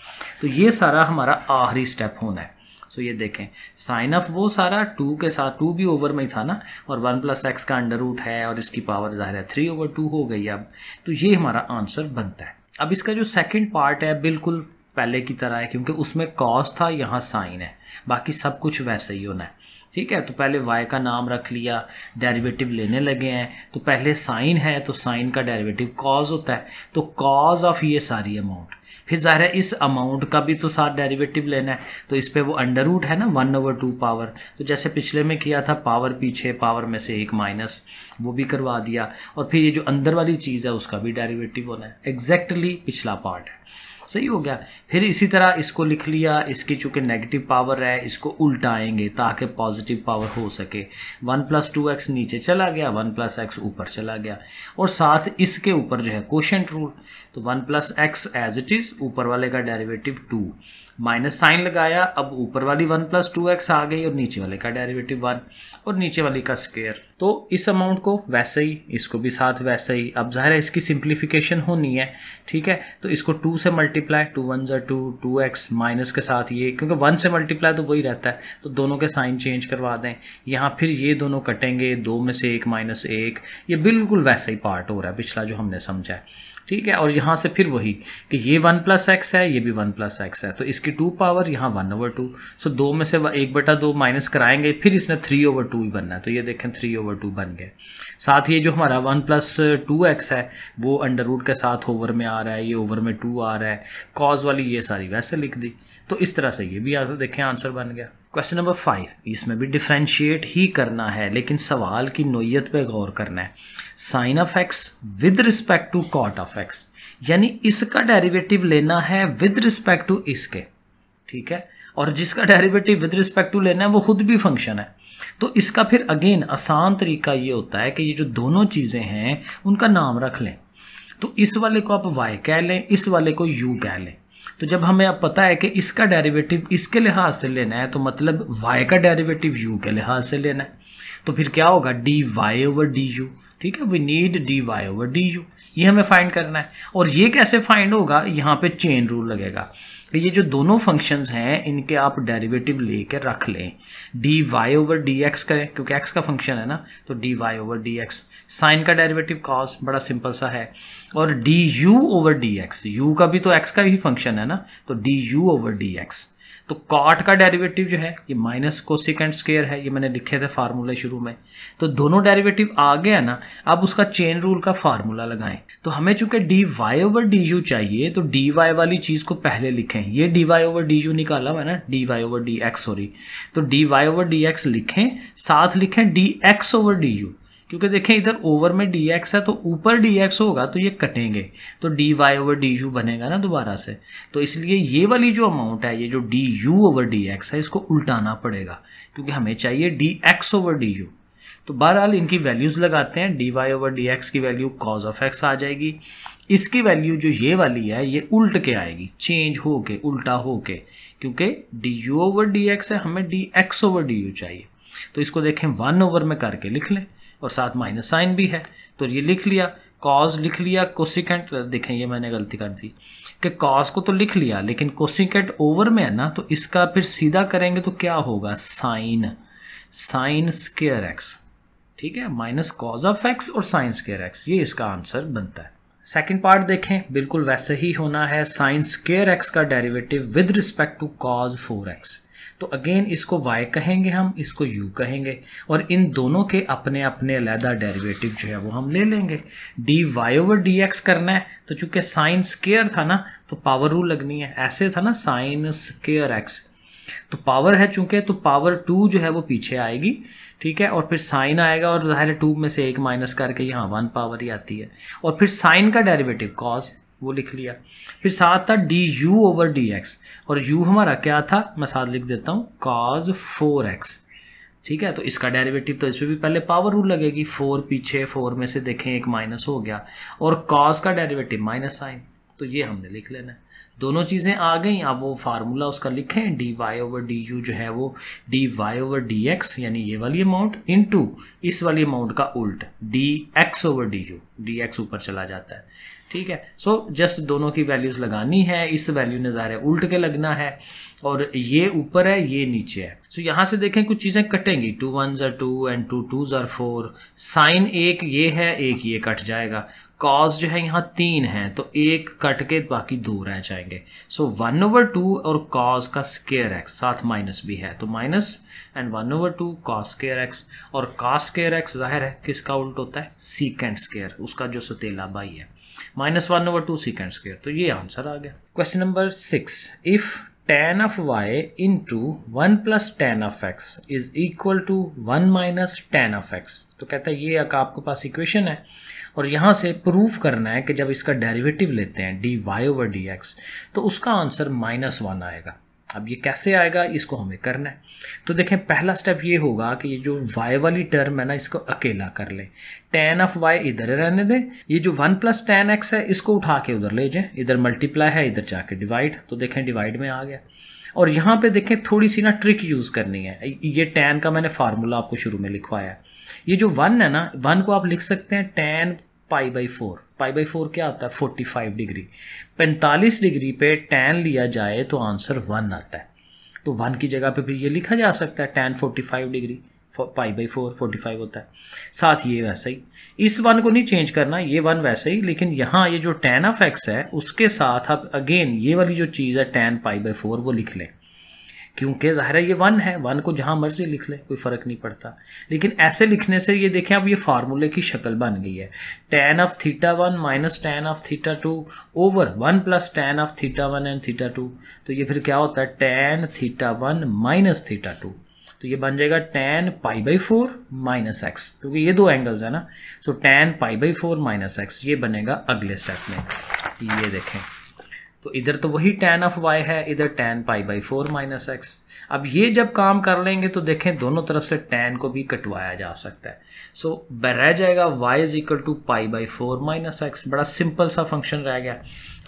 तो ये सारा हमारा आखिरी स्टेप होना है सो ये देखें साइन ऑफ वो सारा टू के साथ टू भी ओवर में ही था ना और वन प्लस एक्स का अंडर रूट है और इसकी पावर जाहिर है थ्री ओवर टू हो गई अब तो ये हमारा आंसर बनता है अब इसका जो सेकेंड पार्ट है बिल्कुल पहले की तरह है क्योंकि उसमें कॉस था यहाँ साइन है बाकी सब कुछ वैसे ही होना है ठीक है तो पहले y का नाम रख लिया डेरिवेटिव लेने लगे हैं तो पहले साइन है तो साइन का डेरिवेटिव कॉज होता है तो कॉज ऑफ ये सारी अमाउंट फिर ज़ाहिर है इस अमाउंट का भी तो साथ डेरिवेटिव लेना है तो इस पर वो अंडर रूट है ना वन ओवर टू पावर तो जैसे पिछले में किया था पावर पीछे पावर में से एक माइनस वो भी करवा दिया और फिर ये जो अंदर वाली चीज़ है उसका भी डेरिवेटिव होना है एग्जैक्टली पिछला पार्ट है सही हो गया फिर इसी तरह इसको लिख लिया इसकी चूंकि नेगेटिव पावर है इसको उल्टाएंगे ताकि पॉजिटिव पावर हो सके वन प्लस टू एक्स नीचे चला गया वन प्लस एक्स ऊपर चला गया और साथ इसके ऊपर जो है क्वेश्चन रूल तो one plus x as it is ऊपर वाले का डेरिवेटिव टू माइनस साइन लगाया अब ऊपर वाली वन प्लस टू एक्स आ गई और नीचे वाले का डेरिवेटिव वन और नीचे वाले का स्केयर तो इस अमाउंट को वैसे ही इसको भी साथ वैसे ही अब जाहिर है इसकी सिंप्लीफिकेशन होनी है ठीक है तो इसको टू से मल्टीप्लाई टू वन जो टू टू एक्स माइनस के साथ ये क्योंकि वन से मल्टीप्लाई तो वही रहता है तो दोनों के साइन चेंज करवा दें यहाँ फिर ये दोनों कटेंगे दो में से एक माइनस एक ये बिल्कुल वैसा ही पार्ट हो रहा है पिछला जो हमने समझा है ठीक है और यहाँ से फिर वही कि ये वन प्लस एक्स है ये भी वन प्लस एक्स है तो इसकी टू पावर यहाँ वन ओवर टू सो दो में से एक बटा दो माइनस कराएंगे फिर इसने थ्री ओवर टू ही बनना है तो ये देखें थ्री ओवर टू बन गए साथ ये जो हमारा वन प्लस टू एक्स है वो अंडर रूट के साथ ओवर में आ रहा है ये ओवर में टू आ रहा है कॉज वाली ये सारी वैसे लिख दी तो इस तरह से ये भी आता देखें आंसर बन गया क्वेश्चन नंबर फाइव इसमें भी डिफ्रेंशिएट ही करना है लेकिन सवाल की नोयत पे गौर करना है sine of x with respect to cot of x यानी इसका डेरिवेटिव लेना है विद रिस्पेक्ट टू इसके ठीक है और जिसका डेरिवेटिव विद रिस्पेक्ट टू लेना है वो खुद भी फंक्शन है तो इसका फिर अगेन आसान तरीका ये होता है कि ये जो दोनों चीज़ें हैं उनका नाम रख लें तो इस वाले को आप वाई कह लें इस वाले को यू कह लें तो जब हमें अब पता है कि इसका डेरिवेटिव इसके लिहाज से लेना है तो मतलब वाई का डेरिवेटिव यू के लिहाज से लेना है तो फिर क्या होगा d y over d u ठीक है we need d y over d u ये हमें फाइंड करना है और ये कैसे फाइंड होगा यहाँ पे चेन रूल लगेगा कि तो ये जो दोनों फंक्शंस हैं इनके आप डेरिवेटिव लेकर रख लें d y over d x करें क्योंकि एक्स का फंक्शन है ना तो d y over d x sine का डेरिवेटिव कॉस बड़ा सिंपल सा है और d u over d x u का भी तो एक्स का ही फंक्शन है ना तो d u over d x तो कॉट का डेरिवेटिव जो है ये माइनस कोसिकेंट स्केयर है ये मैंने लिखे थे फार्मूले शुरू में तो दोनों डेरिवेटिव आ गया ना अब उसका चेन रूल का फार्मूला लगाएं तो हमें चूंकि d y over d u चाहिए तो डी वाई वाली चीज़ को पहले लिखें ये d y over d u निकाला ना d y over d x sorry तो d y over d x लिखें साथ लिखें d x over d u क्योंकि देखें इधर ओवर में dx है तो ऊपर dx होगा तो ये कटेंगे तो d y over d u बनेगा ना दोबारा से तो इसलिए ये वाली जो अमाउंट है ये जो d u over d x है इसको उल्टाना पड़ेगा क्योंकि हमें चाहिए d x over d u तो बहरहाल इनकी वैल्यूज़ लगाते हैं d y over d x की वैल्यू कॉज ऑफ एक्स आ जाएगी इसकी वैल्यू जो ये वाली है ये उल्ट के आएगी चेंज हो के उल्टा हो के क्योंकि d u over d x है हमें d x over d u चाहिए तो इसको देखें वन ओवर में करके लिख लें और साथ माइनस साइन भी है तो ये लिख लिया कॉज लिख लिया कोसिकेंट देखें ये मैंने गलती कर दी कि कॉज को तो लिख लिया लेकिन कोसिकेंट ओवर में है ना तो इसका फिर सीधा करेंगे तो क्या होगा साइन साइन स्केयर एक्स ठीक है माइनस कॉज ऑफ एक्स और साइन स्केयर एक्स ये इसका आंसर बनता है सेकेंड पार्ट देखें बिल्कुल वैसे ही होना है साइन स्केयर एक्स का derivative with respect to cos four x तो अगेन इसको y कहेंगे हम इसको u कहेंगे और इन दोनों के अपने अपने अलहदा डेरिवेटिव जो है वो हम ले लेंगे d y over d x करना है तो चूंकि साइन स्केयर था ना तो पावर रू लगनी है ऐसे था ना साइन स्केयर एक्स तो पावर है चूंकि तो पावर टू जो है वो पीछे आएगी ठीक है और फिर साइन आएगा और ज़ाहिर टू में से एक माइनस करके यहाँ वन पावर ही आती है और फिर साइन का डेरिवेटिव कॉज वो लिख लिया फिर साथ था d u over d x और यू हमारा क्या था मैं साथ लिख देता हूँ कॉज फोर एक्स ठीक है तो इसका डेरिवेटिव तो इसमें भी पहले पावर रूल लगेगी फोर पीछे फोर में से देखें एक माइनस हो गया और कॉज का डेरिवेटिव माइनस साइन तो ये हमने लिख लेना है दोनों चीज़ें आ गई अब वो फार्मूला उसका लिखें d y over d u जो है वो d y over d x यानी ये वाली अमाउंट इन टू इस वाली अमाउंट का उल्ट d x over d u d x ऊपर चला जाता है ठीक है सो so, जस्ट दोनों की वैल्यूज लगानी है इस वैल्यू ने ज़ाहिर उल्ट के लगना है और ये ऊपर है ये नीचे है सो so, यहां से देखें कुछ चीज़ें कटेंगी two one are two and two two are four sine एक ये है एक ये कट जाएगा कॉज जो है यहाँ तीन है तो एक कट के बाकी दो रह जाएंगे सो वन ओवर टू और कॉज का स्केयर एक्स साथ माइनस भी है तो minus and one over two cos square x और कॉस स्केयर एक्स जाहिर है किसका उल्ट होता है सीकेंड स्केयर उसका जो सतीला बाई है minus one over two secant square तो ये आंसर आ गया question number six if of y in two one plus tan of x is equal to one minus tan of x तो कहता है ये एक आपके पास इक्वेशन है और यहाँ से प्रूव करना है कि जब इसका डेरिवेटिव लेते हैं d y over d x तो उसका आंसर माइनस वन आएगा अब ये कैसे आएगा इसको हमें करना है तो देखें पहला स्टेप ये होगा कि ये जो वाई वाली टर्म है ना इसको अकेला कर लें टेन ऑफ वाई इधर रहने दें ये जो वन प्लस टेन एक्स है इसको उठा के उधर ले जाएं इधर मल्टीप्लाई है इधर जाके डिवाइड तो देखें डिवाइड में आ गया और यहाँ पे देखें थोड़ी सी ना ट्रिक यूज़ करनी है ये टेन का मैंने फार्मूला आपको शुरू में लिखवाया ये जो वन है ना वन को आप लिख सकते हैं tan pi by four pi by four क्या आता है फोर्टी फाइव डिग्री पैंतालीस डिग्री पे टेन लिया जाए तो आंसर वन आता है तो वन की जगह पे फिर ये लिखा जा सकता है tan forty five degree pi by four forty five होता है साथ ये वैसा ही इस वन को नहीं चेंज करना ये वन वैसे ही लेकिन यहाँ ये जो टेन ऑफ एक्स है उसके साथ आप अगेन ये वाली जो चीज़ है टेन पाई बाई फोर वो लिख लें क्योंकि ज़ाहिर है ये वन है वन को जहाँ मर्जी लिख ले कोई फ़र्क नहीं पड़ता लेकिन ऐसे लिखने से ये देखें अब ये फार्मूले की शक्ल बन गई है tan of theta one minus tan of theta two over one plus tan of theta one and theta two तो ये फिर क्या होता है tan theta one minus theta two तो ये बन जाएगा tan pi by four minus x क्योंकि ये दो एंगल्स है ना so tan pi by four minus x ये बनेगा अगले स्टेप में ये देखें तो इधर तो वही tan ऑफ y है इधर tan pi by four minus x अब ये जब काम कर लेंगे तो देखें दोनों तरफ से tan को भी कटवाया जा सकता है सो so, रह जाएगा y is equal to pi by four minus x बड़ा सिंपल सा फंक्शन रह गया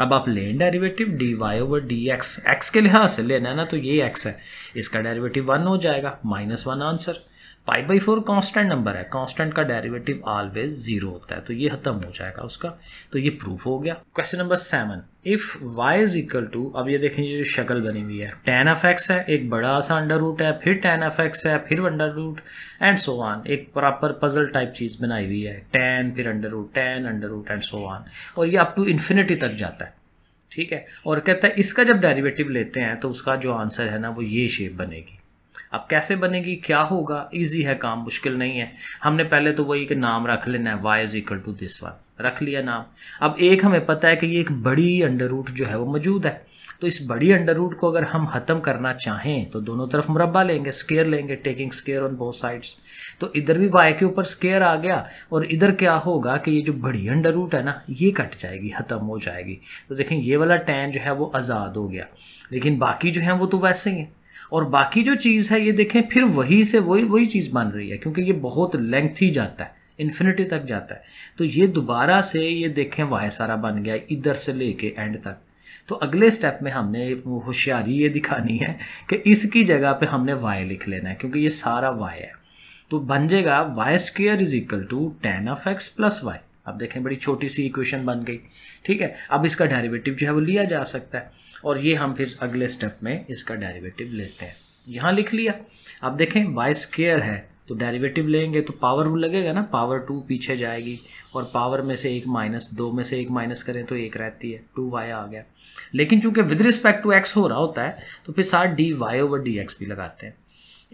अब आप लें derivative d y over d x x के लिहाज से लेना है ना तो ये एक्स है इसका डेरिवेटिव वन हो जाएगा minus one answer pi by four constant number है कॉन्स्टेंट का डेरिवेटिव ऑलवेज जीरो होता है तो ये खत्म हो जाएगा उसका तो ये प्रूफ हो गया question number seven if y is equal to अब ये देखें जो शक्ल बनी हुई है टेन एफ एक्स है एक बड़ा सा अंडर रूट है फिर टेन एफ एक्स है फिर under root and so one एक प्रॉपर पजल टाइप चीज बनाई हुई है टेन फिर under root tan under root and so one और ये अप टू इन्फिनिटी तक जाता है ठीक है और कहता है इसका जब डेरिवेटिव लेते हैं तो उसका जो आंसर है ना वो ये शेप बनेगी अब कैसे बनेगी क्या होगा ईजी है काम मुश्किल नहीं है हमने पहले तो वही कि नाम रख लेना है y is equal to this one रख लिया नाम अब एक हमें पता है कि ये एक बड़ी अंडर रूट जो है वो मौजूद है तो इस बड़ी अंडर रूट को अगर हम ख़त्म करना चाहें तो दोनों तरफ मुरबा लेंगे स्केयर लेंगे taking square on both sides तो इधर भी वाई के ऊपर स्केयर आ गया और इधर क्या होगा कि ये जो बड़ी अंडर रूट है ना ये कट जाएगी ख़त्म हो जाएगी तो देखें ये वाला टैन जो है वो आज़ाद हो गया लेकिन बाकी जो है वो तो वैसे ही है और बाकी जो चीज़ है ये देखें फिर वही से वही वही चीज़ बन रही है क्योंकि ये बहुत लेंथी जाता है इन्फिनिटी तक जाता है तो ये दोबारा से ये देखें वह सारा बन गया इधर से लेके एंड तक तो अगले स्टेप में हमने होशियारी ये दिखानी है कि इसकी जगह पे हमने वाई लिख लेना है क्योंकि ये सारा वाई है तो बन जाएगा y square is equal to tan of x plus y अब देखें बड़ी छोटी सी इक्वेशन बन गई ठीक है अब इसका डेरिवेटिव जो है वो लिया जा सकता है और ये हम फिर अगले स्टेप में इसका डेरिवेटिव लेते हैं यहाँ लिख लिया अब देखें बाय स्केयर है तो डेरिवेटिव लेंगे तो पावर लगेगा ना पावर टू पीछे जाएगी और पावर में से एक माइनस दो में से एक माइनस करें तो एक रहती है टू वाई आ गया लेकिन चूंकि विद रिस्पेक्ट टू एक्स हो रहा होता है तो फिर साथ d y over d x भी लगाते हैं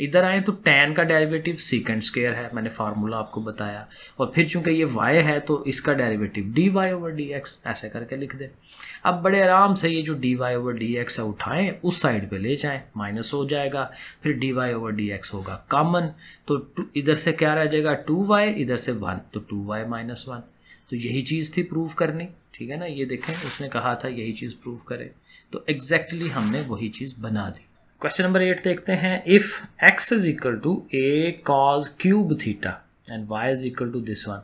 इधर आए तो tan का डेरिवेटिव सीकेंड स्केयर है मैंने फार्मूला आपको बताया और फिर चूंकि ये y है तो इसका derivative d y over d x ऐसे करके लिख दें अब बड़े आराम से ये जो d y over d x है उठाएं उस साइड पे ले जाएं माइनस हो जाएगा फिर d y over d x होगा कॉमन तो इधर से क्या रह जाएगा टू वाई इधर से वन तो टू वाई माइनस वन तो यही चीज़ थी प्रूव करनी ठीक है ना ये देखें उसने कहा था यही चीज़ प्रूव करें तो एग्जैक्टली exactly हमने वही चीज़ बना दी क्वेश्चन नंबर एट देखते हैं if x is equal to a cos cube theta and y is equal to this one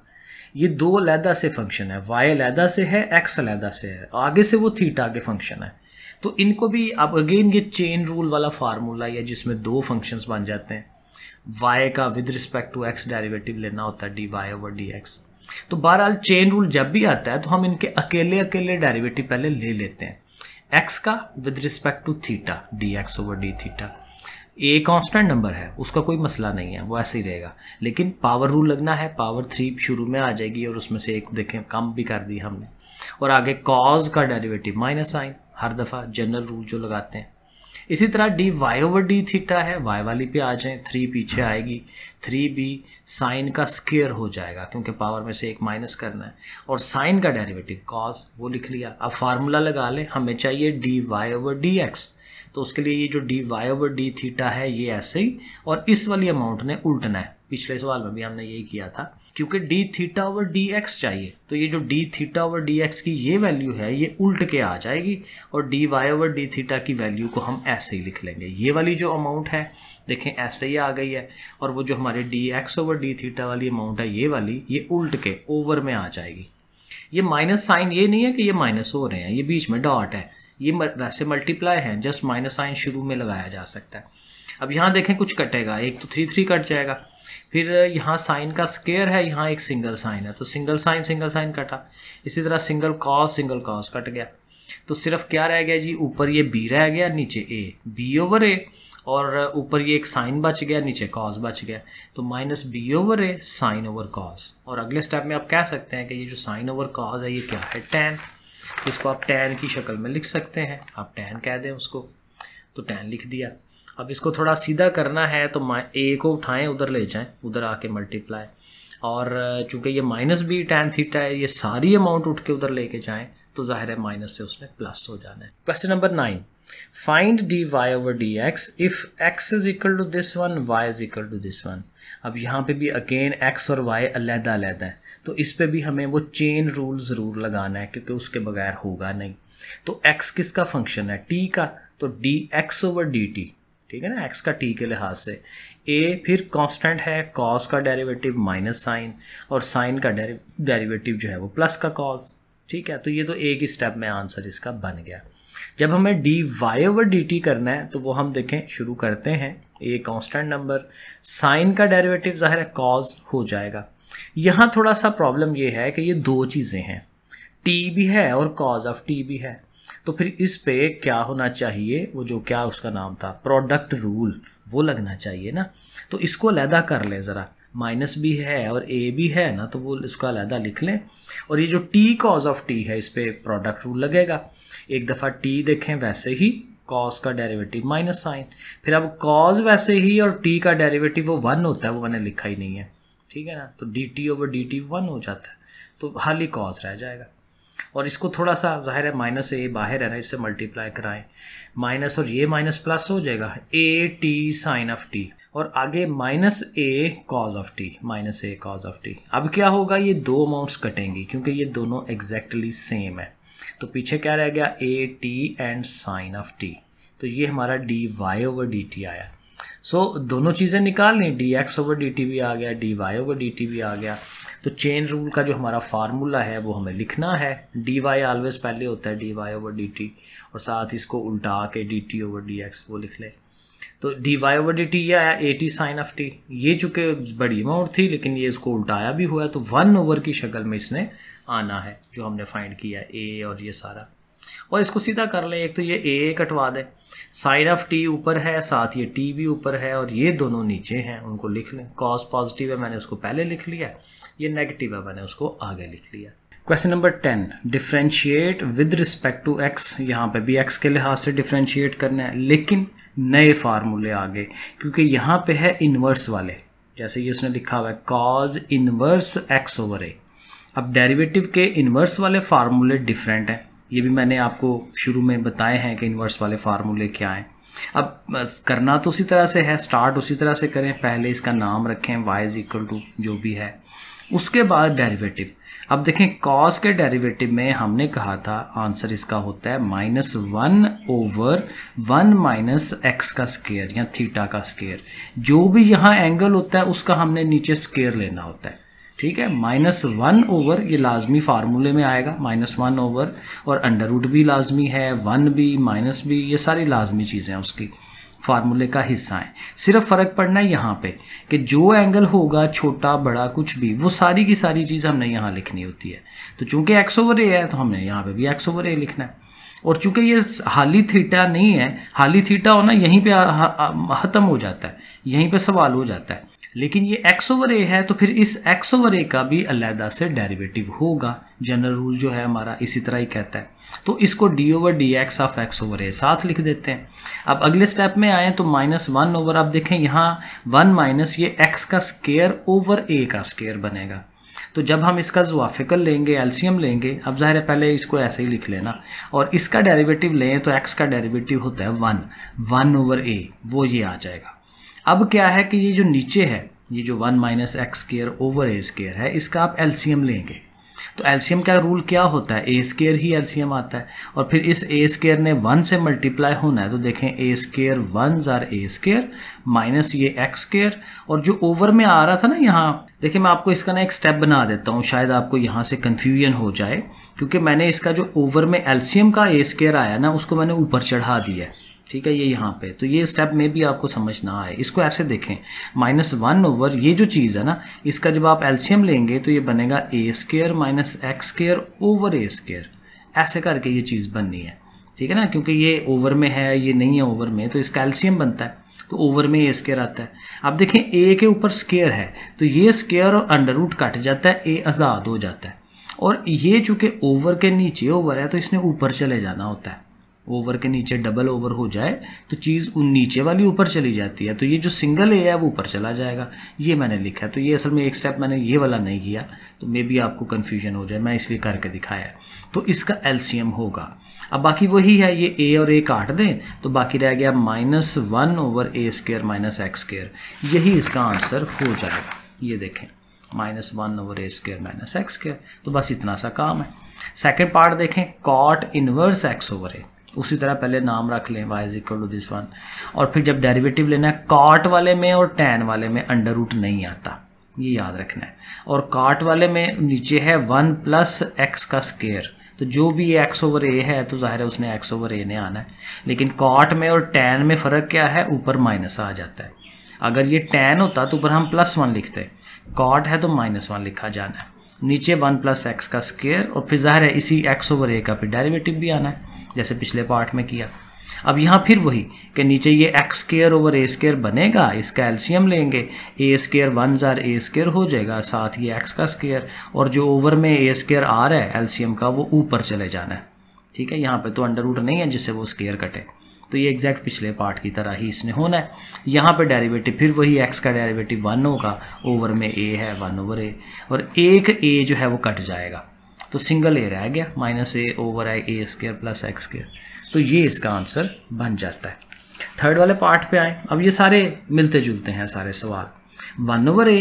ये दो लैदा से फंक्शन है वाई लैदा से है एक्स लैदा से है आगे से वो थीटा के फंक्शन है तो इनको भी अब अगेन ये चेन रूल वाला फार्मूला या जिसमें दो फंक्शंस बन जाते हैं वाई का with respect to x derivative लेना होता है d y over d x तो बहरहाल चेन रूल जब भी आता है तो हम इनके अकेले अकेले डेरिवेटिव पहले ले लेते हैं एक्स का with respect to theta d x over d theta a constant number है उसका कोई मसला नहीं है वो ऐसे ही रहेगा लेकिन पावर रूल लगना है पावर थ्री शुरू में आ जाएगी और उसमें से एक देखें कम भी कर दी हमने और आगे कॉज का डेरिवेटिव माइनस साइन हर दफ़ा जनरल रूल जो लगाते हैं इसी तरह d y over d theta है वाई वाली पे आ जाए थ्री पीछे आएगी थ्री बी साइन का स्केयर हो जाएगा क्योंकि पावर में से एक माइनस करना है और साइन का डेरिवेटिव कॉस वो लिख लिया अब फार्मूला लगा ले हमें चाहिए d y over d x तो उसके लिए ये जो d y over d theta है ये ऐसे ही और इस वाली अमाउंट ने उल्टना है पिछले सवाल में भी हमने यही किया था क्योंकि d theta over d x चाहिए तो ये जो d theta over d x की ये वैल्यू है ये उल्ट के आ जाएगी और d y over d theta की वैल्यू को हम ऐसे ही लिख लेंगे ये वाली जो अमाउंट है देखें ऐसे ही आ गई है और वो जो हमारे d x over d theta वाली अमाउंट है ये वाली ये उल्ट के ओवर में आ जाएगी ये माइनस साइन ये नहीं है कि ये माइनस हो रहे हैं ये बीच में डॉट है ये वैसे मल्टीप्लाई हैं जस्ट माइनस साइन शुरू में लगाया जा सकता है अब यहाँ देखें कुछ कटेगा एक तो थ्री थ्री कट जाएगा फिर यहाँ साइन का स्केयर है यहाँ एक सिंगल साइन है तो सिंगल साइन सिंगल साइन कटा इसी तरह सिंगल कॉस सिंगल कॉस कट गया तो सिर्फ क्या रह गया जी ऊपर ये बी रह गया नीचे ए बी ओवर ए और ऊपर ये एक साइन बच गया नीचे कॉस बच गया तो minus b over a sine over cos और अगले स्टेप में आप कह सकते हैं कि ये जो साइन ओवर कॉस है ये क्या है टेन इसको आप टेन की शक्ल में लिख सकते हैं आप टेन कह दें उसको तो टेन लिख दिया अब इसको थोड़ा सीधा करना है तो ए को उठाएं उधर ले जाएं उधर आके मल्टीप्लाई और चूंकि ये माइनस भी टेन थीटा है ये सारी अमाउंट उठ के उधर लेके जाएं तो जाहिर है माइनस से उसने प्लस हो जाना है question number nine find d y over d x if x is equal to this one y is equal to this one अब यहाँ पे भी अगेन एक्स और वाई अलहदा अलहदा है तो इस पे भी हमें वो चेन रूल ज़रूर लगाना है क्योंकि उसके बगैर होगा नहीं तो एक्स किसका फंक्शन है टी का तो d x over d t ठीक है ना एक्स का टी के लिहाज से ए फिर कांस्टेंट है कॉस का डेरिवेटिव माइनस साइन और साइन का डेरिवेटिव जो है वो प्लस का कॉस ठीक है तो ये तो एक ही स्टेप में आंसर इसका बन गया जब हमें d y over d t करना है तो वो हम देखें शुरू करते हैं ए कांस्टेंट नंबर साइन का डेरिवेटिव ज़ाहिर है कॉज हो जाएगा यहाँ थोड़ा सा प्रॉब्लम ये है कि ये दो चीज़ें हैं टी भी है और कॉज ऑफ टी भी है तो फिर इस पे क्या होना चाहिए वो जो क्या उसका नाम था प्रोडक्ट रूल वो लगना चाहिए ना तो इसको अलहदा कर लें ज़रा माइनस भी है और ए भी है ना तो वो इसका अलहदा लिख लें और ये जो टी कॉज ऑफ टी है इस पर प्रोडक्ट रूल लगेगा एक दफ़ा टी देखें वैसे ही कॉज का डेरिवेटिव माइनस साइन फिर अब कॉज वैसे ही और टी का डेरिवेटिव वो वन होता है वो मैंने लिखा ही नहीं है ठीक है ना तो d t over d t one हो जाता है तो हाल ही कॉज रह जाएगा और इसको थोड़ा सा जाहिर है माइनस ए बाहर है ना इससे मल्टीप्लाई कराएं माइनस और ये माइनस प्लस हो जाएगा a t sine of t और आगे minus a cos of t minus a cos of t अब क्या होगा ये दो अमाउंट्स कटेंगी क्योंकि ये दोनों एग्जैक्टली सेम है तो पीछे क्या रह गया a t and sine of t तो ये हमारा d y over d t आया सो so, दोनों चीज़ें निकाल लें d x over d t भी आ गया d y over d t भी आ गया तो चेन रूल का जो हमारा फार्मूला है वो हमें लिखना है डी वाई ऑलवेज पहले होता है d y over d t और साथ इसको उल्टा के d t over d x वो लिख लें तो d y over d t ये आया a t sine of t ये चूँकि बड़ी अमाउंट थी लेकिन ये इसको उल्टाया भी हुआ है तो वन ओवर की शक्ल में इसने आना है जो हमने फाइंड किया ए और ये सारा और इसको सीधा कर लें एक तो ये ए कटवा दें साइन ऑफ टी ऊपर है साथ ये टी भी ऊपर है और ये दोनों नीचे हैं उनको लिख लें कॉस पॉजिटिव है मैंने उसको पहले लिख लिया ये नेगेटिव है मैंने उसको आगे लिख लिया question number ten differentiate with respect to x यहाँ पे भी एक्स के लिहाज से डिफ्रेंशिएट करना है लेकिन नए फार्मूले आगे क्योंकि यहाँ पे है इनवर्स वाले जैसे ये उसने लिखा हुआ है cos inverse x over a अब डेरिवेटिव के इन्वर्स वाले फार्मूले डिफरेंट हैं ये भी मैंने आपको शुरू में बताए हैं कि इन्वर्स वाले फार्मूले क्या हैं अब करना तो उसी तरह से है स्टार्ट उसी तरह से करें पहले इसका नाम रखें वाई इज इक्वल टू जो भी है उसके बाद डेरिवेटिव अब देखें कॉस के डेरिवेटिव में हमने कहा था आंसर इसका होता है minus one over one minus x का स्केयर या थीटा का स्केयर जो भी यहाँ एंगल होता है उसका हमने नीचे स्केयर लेना होता है ठीक है माइनस वन ओवर ये लाजमी फार्मूले में आएगा माइनस वन ओवर और अंडर भी लाजमी है वन भी माइनस भी ये सारी लाजमी चीज़ें उसकी फार्मूले का हिस्सा है सिर्फ फ़र्क पड़ना है यहाँ पे कि जो एंगल होगा छोटा बड़ा कुछ भी वो सारी की सारी चीज़ हमने यहाँ लिखनी होती है तो चूंकि एक्स ओवर ए है तो हमने यहाँ पे भी एक्स ओवर ए लिखना है और चूंकि ये हाली थीटा नहीं है हाली थीटा होना यहीं पे ख़त्म हो जाता है यहीं पे सवाल हो जाता है लेकिन ये एक्स ओवर ए है तो फिर इस एक्स ओवर ए का भी अलहदा से डेरिवेटिव होगा जनरल रूल जो है हमारा इसी तरह ही कहता है तो इसको d over d x of x over a साथ लिख देते हैं अब अगले स्टेप में आए तो माइनस वन ओवर आप देखें यहाँ वन माइनस ये एक्स का स्केयर ओवर ए का स्केयर बनेगा तो जब हम इसका जुआफिकल लेंगे एल्सीम लेंगे अब ज़ाहिर है पहले इसको ऐसे ही लिख लेना और इसका डेरिवेटिव लें तो एक्स का डेरिवेटिव होता है वन वन ओवर ए वो ये आ जाएगा अब क्या है कि ये जो नीचे है ये जो one minus x square over a square है इसका आप एल्सीयम लेंगे तो एल्सीयम का रूल क्या होता है ए स्केयर ही एल्सीयम आता है और फिर इस ए स्केयर ने वन से मल्टीप्लाई होना है तो देखें ए स्केयर वन जार ए स्केयर माइनस ये एक्स स्केयर और जो ओवर में आ रहा था ना यहाँ देखिए मैं आपको इसका ना एक स्टेप बना देता हूँ शायद आपको यहाँ से कन्फ्यूजन हो जाए क्योंकि मैंने इसका जो ओवर में एल्सीयम का ए स्केयर आया ना उसको मैंने ऊपर चढ़ा दिया है ठीक है ये यहाँ पे तो ये स्टेप में भी आपको समझ ना आए इसको ऐसे देखें माइनस वन ओवर ये जो चीज़ है ना इसका जब आप एल्शियम लेंगे तो ये बनेगा a square minus x square over a square ऐसे करके ये चीज़ बननी है ठीक है ना क्योंकि ये ओवर में है ये नहीं है ओवर में तो इसका एल्शियम बनता है तो ओवर में ए स्केयर आता है अब देखें ए के ऊपर स्केयर है तो ये स्केयर और अंडर रूट कट जाता है ए आज़ाद हो जाता है और ये चूंकि ओवर के नीचे ओवर है तो इसने ऊपर चले जाना होता है ओवर के नीचे डबल ओवर हो जाए तो चीज़ उन नीचे वाली ऊपर चली जाती है तो ये जो सिंगल ए है वो ऊपर चला जाएगा ये मैंने लिखा है तो ये असल में एक स्टेप मैंने ये वाला नहीं किया तो मे बी आपको कन्फ्यूजन हो जाए मैं इसलिए करके दिखाया तो इसका एलसीएम होगा अब बाकी वही है ये ए और ए काट दें तो बाकी रह गया minus one over a square minus x square यही इसका आंसर हो जाएगा ये देखें minus one over a square minus x square तो बस इतना सा काम है सेकेंड पार्ट देखें cot inverse x over a उसी तरह पहले नाम रख लें y is equal to this one और फिर जब डेरिवेटिव लेना है कॉट वाले में और टैन वाले में अंडर रूट नहीं आता ये याद रखना है और काट वाले में नीचे है वन प्लस एक्स का स्केयर तो जो भी एक्स ओवर ए है तो जाहिर है उसने एक्स ओवर ए ने आना है लेकिन कॉट में और टैन में फ़र्क क्या है ऊपर माइनस आ जाता है अगर ये टैन होता तो ऊपर हम प्लस वन लिखते हैं कॉट है तो माइनस वन लिखा जाना है नीचे वन प्लस एक्स का स्केयर और फिर जाहिर है इसी एक्स ओवर ए का फिर डेरिवेटिव भी आना है जैसे पिछले पार्ट में किया अब यहाँ फिर वही कि नीचे ये x square over a square बनेगा इसका एल्शियम लेंगे ए स्केयर वन ज़ार ए स्केयर हो जाएगा साथ ये एक्स का स्केयर और जो ओवर में ए स्केयर आ रहा है एल्शियम का वो ऊपर चले जाना है ठीक है यहाँ पे तो अंडर रूट नहीं है जिससे वो स्केयर कटे तो ये एग्जैक्ट पिछले पार्ट की तरह ही इसने होना है यहाँ पर डायरेवेटिव फिर वही एक्स का डायरेवेटिव वन होगा ओवर में ए है वन ओवर ए और एक ए जो है वो कट जाएगा तो सिंगल ए रह गया माइनस ए ओवर आई a square plus x square तो ये इसका आंसर बन जाता है थर्ड वाले पार्ट पे आए अब ये सारे मिलते जुलते हैं सारे सवाल one over a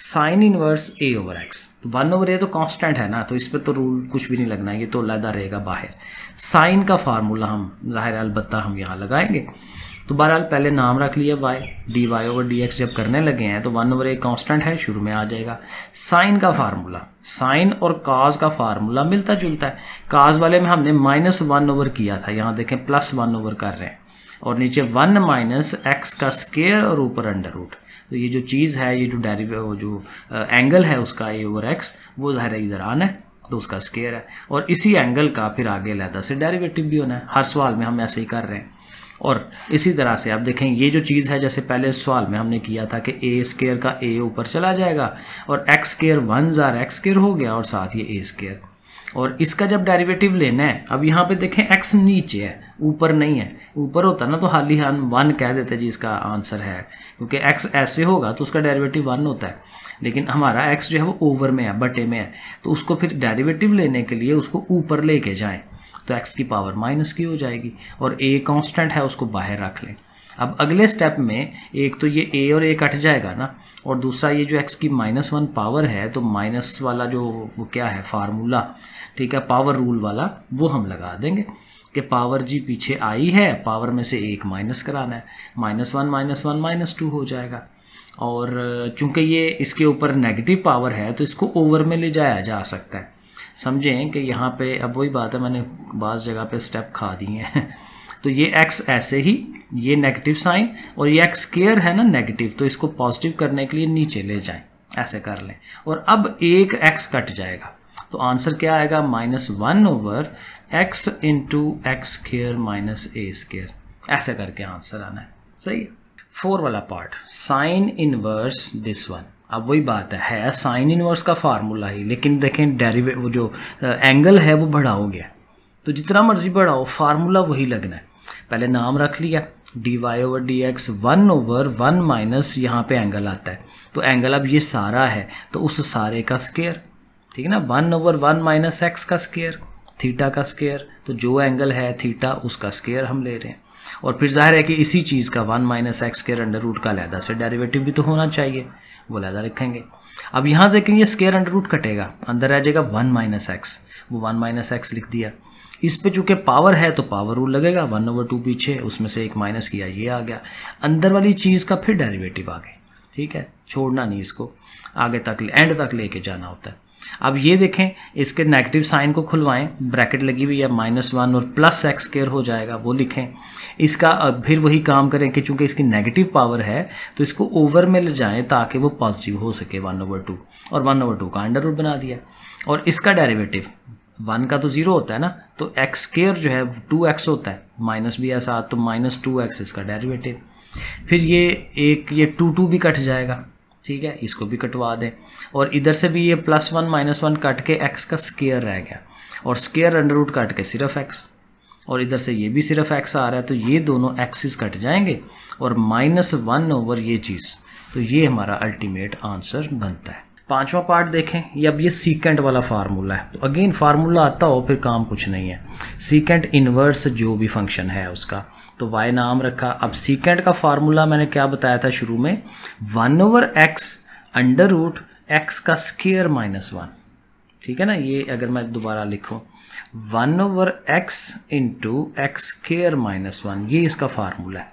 sine inverse a over x तो वन ओवर ए तो कांस्टेंट है ना तो इस पर तो रूल कुछ भी नहीं लगना है ये तो लहदा रहेगा बाहर साइन का फार्मूला हम ज़ाहिर अलबत्ता हम यहाँ लगाएंगे तो बहरहाल पहले नाम रख लिया y d y over d x जब करने लगे हैं तो वन ओवर एक कॉन्स्टेंट है शुरू में आ जाएगा साइन का फार्मूला साइन और काज का फार्मूला मिलता जुलता है काज वाले में हमने माइनस वन ओवर किया था यहाँ देखें प्लस वन ओवर कर रहे हैं और नीचे वन माइनस एक्स का स्केयर और ऊपर अंडर रूट तो ये जो चीज़ है ये जो डेरिव जो एंगल है उसका ए ओवर एक्स वो ज़ाहिर इधर आना है तो उसका स्केयर है और इसी एंगल का फिर आगे लहदा से डेरिवेटिव भी होना है हर सवाल में हम ऐसे ही कर रहे हैं और इसी तरह से आप देखें ये जो चीज़ है जैसे पहले सवाल में हमने किया था कि ए स्केयर का ए ऊपर चला जाएगा और एक्स स्केयर वन ज़ार एक्स स्केयर हो गया और साथ ये ए स्केयर और इसका जब डेरिवेटिव लेना है अब यहाँ पे देखें एक्स नीचे है ऊपर नहीं है ऊपर होता ना तो हाल ही हम वन कह देते जी इसका आंसर है क्योंकि एक्स ऐसे होगा तो उसका डेरिवेटिव वन होता है लेकिन हमारा एक्स जो है वो ओवर में है बटे में है तो उसको फिर डेरिवेटिव लेने के लिए उसको ऊपर लेके जाएं तो एक्स की पावर माइनस की हो जाएगी और ए कॉन्स्टेंट है उसको बाहर रख लें अब अगले स्टेप में एक तो ये ए और ए कट जाएगा ना और दूसरा ये जो एक्स की माइनस वन पावर है तो माइनस वाला जो वो क्या है फार्मूला ठीक है पावर रूल वाला वो हम लगा देंगे कि पावर जी पीछे आई है पावर में से एक माइनस कराना है minus one minus one minus two हो जाएगा और चूंकि ये इसके ऊपर नेगेटिव पावर है तो इसको ओवर में ले जाया जा सकता है समझें कि यहाँ पे अब वही बात है मैंने बाज़ जगह पे स्टेप खा दिए हैं तो ये एक्स ऐसे ही ये नेगेटिव साइन और ये एक्स केयर है ना नेगेटिव तो इसको पॉजिटिव करने के लिए नीचे ले जाएं ऐसे कर लें और अब एक एक्स कट जाएगा तो आंसर क्या आएगा minus one over x into x square minus a square ऐसे करके आंसर आना है सही है फोर वाला part sine inverse this one अब वही बात है साइन इनवर्स का फार्मूला ही लेकिन देखें डेरीवे वो जो एंगल है वो बड़ा हो गया तो जितना मर्जी बढ़ाओ फार्मूला वही लगना है पहले नाम रख लिया d y over d x one over one minus यहाँ पे एंगल आता है तो एंगल अब ये सारा है तो उस सारे का स्केयर ठीक है ना one over one minus x का स्केयर थीटा का स्केयर तो जो एंगल है थीटा उसका स्केयर हम ले रहे हैं और फिर जाहिर है कि इसी चीज़ का one minus x square under root का लहदा से डेरिवेटिव भी तो होना चाहिए वो लहदा लिखेंगे अब यहाँ देखेंगे स्केयर अंडर रूट कटेगा अंदर रह जाएगा वन माइनस एक्स वो वन माइनस एक्स लिख दिया इस पे चूंकि पावर है तो पावर रूल लगेगा वन ओवर टू पीछे उसमें से एक माइनस किया ये आ गया अंदर वाली चीज़ का फिर डेरिवेटिव आ गया ठीक है छोड़ना नहीं इसको आगे तक एंड तक लेके जाना होता है अब ये देखें इसके नेगेटिव साइन को खुलवाएं ब्रैकेट लगी हुई है माइनस वन और प्लस एक्स केयर हो जाएगा वो लिखें इसका फिर वही काम करें कि चूंकि इसकी नेगेटिव पावर है तो इसको ओवर में ले जाएं ताकि वो पॉजिटिव हो सके वन ओवर टू और वन ओवर टू का अंडर रूट बना दिया और इसका डेरिवेटिव वन का तो ज़ीरो होता है ना तो एक्स स्केयर जो है टू एक्स होता है माइनस भी ऐसा तो माइनस टू एक्स इसका डेरिवेटिव फिर ये एक ये टू टू भी कट जाएगा ठीक है इसको भी कटवा दें और इधर से भी ये प्लस वन माइनस वन कट के एक्स का स्केयर रह गया और स्केयर अंडर रूट कट के सिर्फ एक्स और इधर से ये भी सिर्फ एक्स आ रहा है तो ये दोनों एक्सिस कट जाएंगे और माइनस वन ओवर ये चीज़ तो ये हमारा अल्टीमेट आंसर बनता है पांचवा पार्ट देखें ये अब ये सीकेंट वाला फार्मूला है तो अगेन फार्मूला आता हो फिर काम कुछ नहीं है सीकेंट इनवर्स जो भी फंक्शन है उसका तो y नाम रखा अब सीकेंड का फार्मूला मैंने क्या बताया था शुरू में one over x under root x का स्केयर माइनस वन ठीक है ना ये अगर मैं दोबारा लिखूँ one over x into x square minus one ये इसका फार्मूला है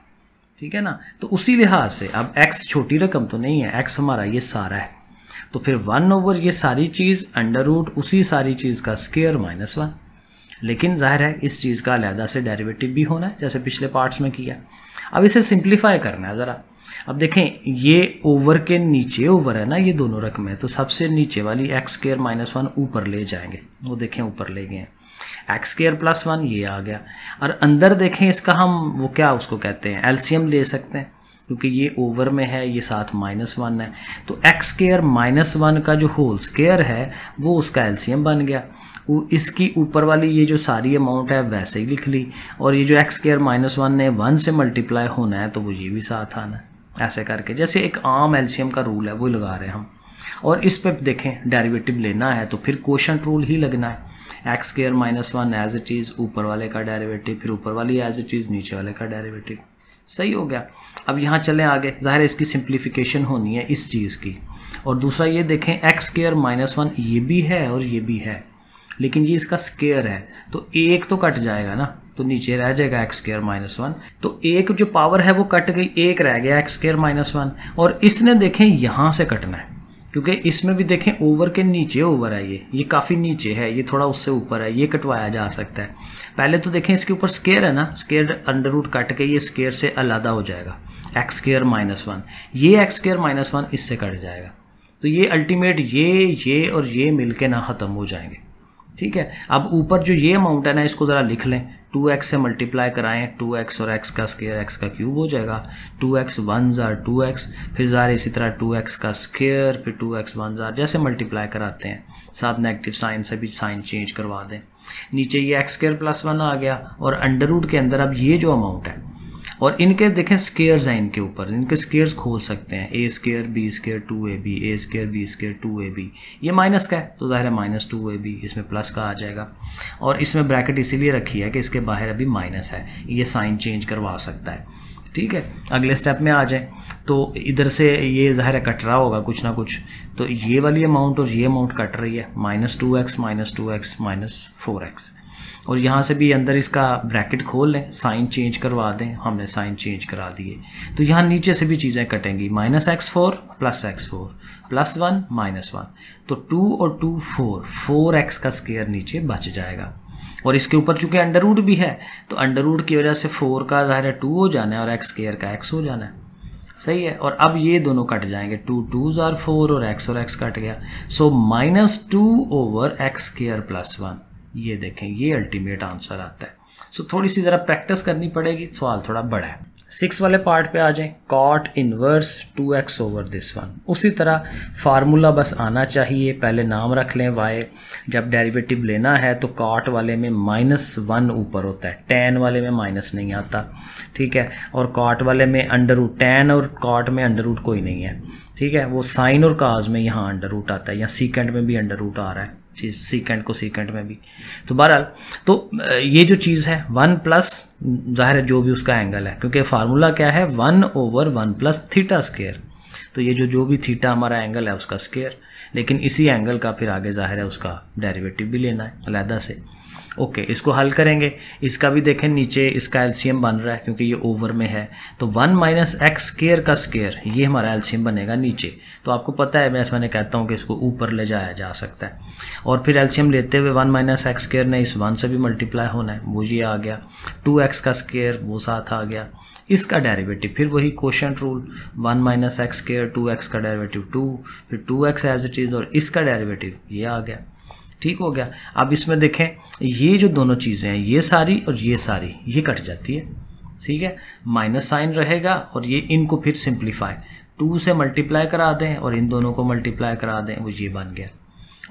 ठीक है ना तो उसी लिहाज से अब एक्स छोटी रकम तो नहीं है एक्स हमारा ये सारा है तो फिर वन ओवर ये सारी चीज़ अंडर रूट उसी सारी चीज़ का स्केयर माइनस वन लेकिन ज़ाहिर है इस चीज़ का अलहदा से डेरिवेटिव भी होना है जैसे पिछले पार्ट्स में किया अब इसे सिंप्लीफाई करना है ज़रा अब देखें ये ओवर के नीचे ओवर है ना ये दोनों रकम है तो सबसे नीचे वाली एक्स केयर माइनस वन ऊपर ले जाएंगे वो देखें ऊपर ले गए एक्स केयर प्लस वन ये आ गया और अंदर देखें इसका हम वो क्या उसको कहते हैं एल्शियम ले सकते हैं क्योंकि ये ओवर में है ये साथ माइनस वन है तो एक्स केयर माइनस वन का जो होल स्केयर है वो उसका एल्सीयम बन गया वो इसकी ऊपर वाली ये जो सारी अमाउंट है वैसे ही लिख ली और ये जो एक्स केयर माइनस वन ने वन से मल्टीप्लाई होना है तो वो ये भी साथ आना है ऐसे करके जैसे एक आम एलसीएम का रूल है वो लगा रहे हैं हम और इस पर देखें डेरिवेटिव लेना है तो फिर क्वेश्चन रूल ही लगना है x square minus one as it is ऊपर वाले का डेरिवेटिव फिर ऊपर वाली एज इट इज़ नीचे वाले का डेरिवेटिव सही हो गया अब यहाँ चलें आगे ज़ाहिर इसकी सिंप्लीफिकेशन होनी है इस चीज़ की और दूसरा ये देखें एक्स केयर माइनस वन ये भी है और ये भी है लेकिन ये इसका स्केयर है तो एक तो कट जाएगा ना तो नीचे रह जाएगा एक्स स्केयर माइनस वन तो एक जो पावर है वो कट गई एक रह गया एक्स स्केयर माइनस वन और इसने देखें यहाँ से कटना है क्योंकि इसमें भी देखें ओवर के नीचे ओवर है ये ये काफ़ी नीचे है ये थोड़ा उससे ऊपर है ये कटवाया जा सकता है पहले तो देखें इसके ऊपर स्केयर है ना स्केयर अंडर रूट कट के ये स्केयर से अलादा हो जाएगा एक्स स्केयर माइनस वन ये एक्स स्केयर माइनस वन इससे कट जाएगा तो ये अल्टीमेट ये ये और ये मिलके ना ख़त्म हो जाएंगे ठीक है अब ऊपर जो ये अमाउंट है ना इसको ज़रा लिख लें टू एक्स से मल्टीप्लाई कराएं टू एक्स और एक्स का स्केयर एक्स का क्यूब हो जाएगा टू एक्स वन ज़ार टू एक्स फिर ज़ार इसी तरह टू एक्स का स्केयर फिर टू एक्स वन ज़ार जैसे मल्टीप्लाई कराते हैं साथ नेगेटिव साइन से भी साइन चेंज करवा दें नीचे ये एक्स स्केयर प्लस वन आ गया और अंडर रूट के अंदर अब ये जो अमाउंट है और इनके देखें स्केयर्स हैं इनके ऊपर इनके स्केयर्स खोल सकते हैं a square b square two a b a square b square two a b ये माइनस का है तो ज़ाहिर है माइनस टू ए बी इसमें प्लस का आ जाएगा और इसमें ब्रैकेट इसीलिए रखी है कि इसके बाहर अभी माइनस है ये साइन चेंज करवा सकता है ठीक है अगले स्टेप में आ जाए तो इधर से ये ज़ाहिर है कट रहा होगा कुछ ना कुछ तो ये वाली अमाउंट और ये अमाउंट कट रही है minus two x minus two x minus four x और यहाँ से भी अंदर इसका ब्रैकेट खोल लें साइन चेंज करवा दें हमने साइन चेंज करा दिए तो यहाँ नीचे से भी चीज़ें कटेंगी minus x four plus x four plus one minus one तो टू और टू फोर फोर एक्स का स्केयर नीचे बच जाएगा और इसके ऊपर चूंकि अंडर रूट भी है तो अंडर रूट की वजह से फोर का ज़ाहिर है टू हो जाना है और एक्स स्केयर का एक्स हो जाना है सही है और अब ये दोनों कट जाएंगे टू टू जार फोर और एक्स और एक्स कट गया so minus two over x square plus one ये देखें ये अल्टीमेट आंसर आता है सो so, थोड़ी सी ज़रा प्रैक्टिस करनी पड़ेगी सवाल थोड़ा बड़ा है सिक्स वाले पार्ट पे आ जाएं cot inverse two x over this one उसी तरह फार्मूला बस आना चाहिए पहले नाम रख लें वाई जब डेरिवेटिव लेना है तो कॉट वाले में माइनस वन ऊपर होता है टेन वाले में माइनस नहीं आता ठीक है और कॉट वाले में अंडर रूट टेन और कॉट में अंडर रूट कोई नहीं है ठीक है वो साइन और काज में यहाँ अंडर रूट आता है या सीकेंड में भी अंडर रूट आ रहा है चीज़ सीकेंट को सीकेंट में भी तो बहरहाल तो ये जो चीज़ है वन प्लस जाहिर है जो भी उसका एंगल है क्योंकि फार्मूला क्या है one over one plus theta square तो ये जो जो भी थीटा हमारा एंगल है उसका स्केयर लेकिन इसी एंगल का फिर आगे जाहिर है उसका डेरिवेटिव भी लेना है अलहदा से ओके इसको हल करेंगे इसका भी देखें नीचे इसका एल्सियम बन रहा है क्योंकि ये ओवर में है तो वन माइनस एक्स स्केयर का स्केयर ये हमारा एल्सियम बनेगा नीचे तो आपको पता है मैं मैंने कहता हूँ कि इसको ऊपर ले जाया जा सकता है और फिर एल्सियम लेते हुए वन माइनस एक्स स्केयर ने इस वन से भी मल्टीप्लाई होना है वो ये आ गया टू एक्स का स्केयर वो साथ आ गया इसका डायरेवेटिव फिर वही question rule one minus x two x का डायरेवेटिव टू फिर two x as it is और इसका डायरेवेटिव ये आ गया ठीक हो गया अब इसमें देखें ये जो दोनों चीज़ें हैं ये सारी और ये सारी ये कट जाती है ठीक है माइनस साइन रहेगा और ये इनको फिर सिंप्लीफाई टू से मल्टीप्लाई करा दें और इन दोनों को मल्टीप्लाई करा दें वो ये बन गया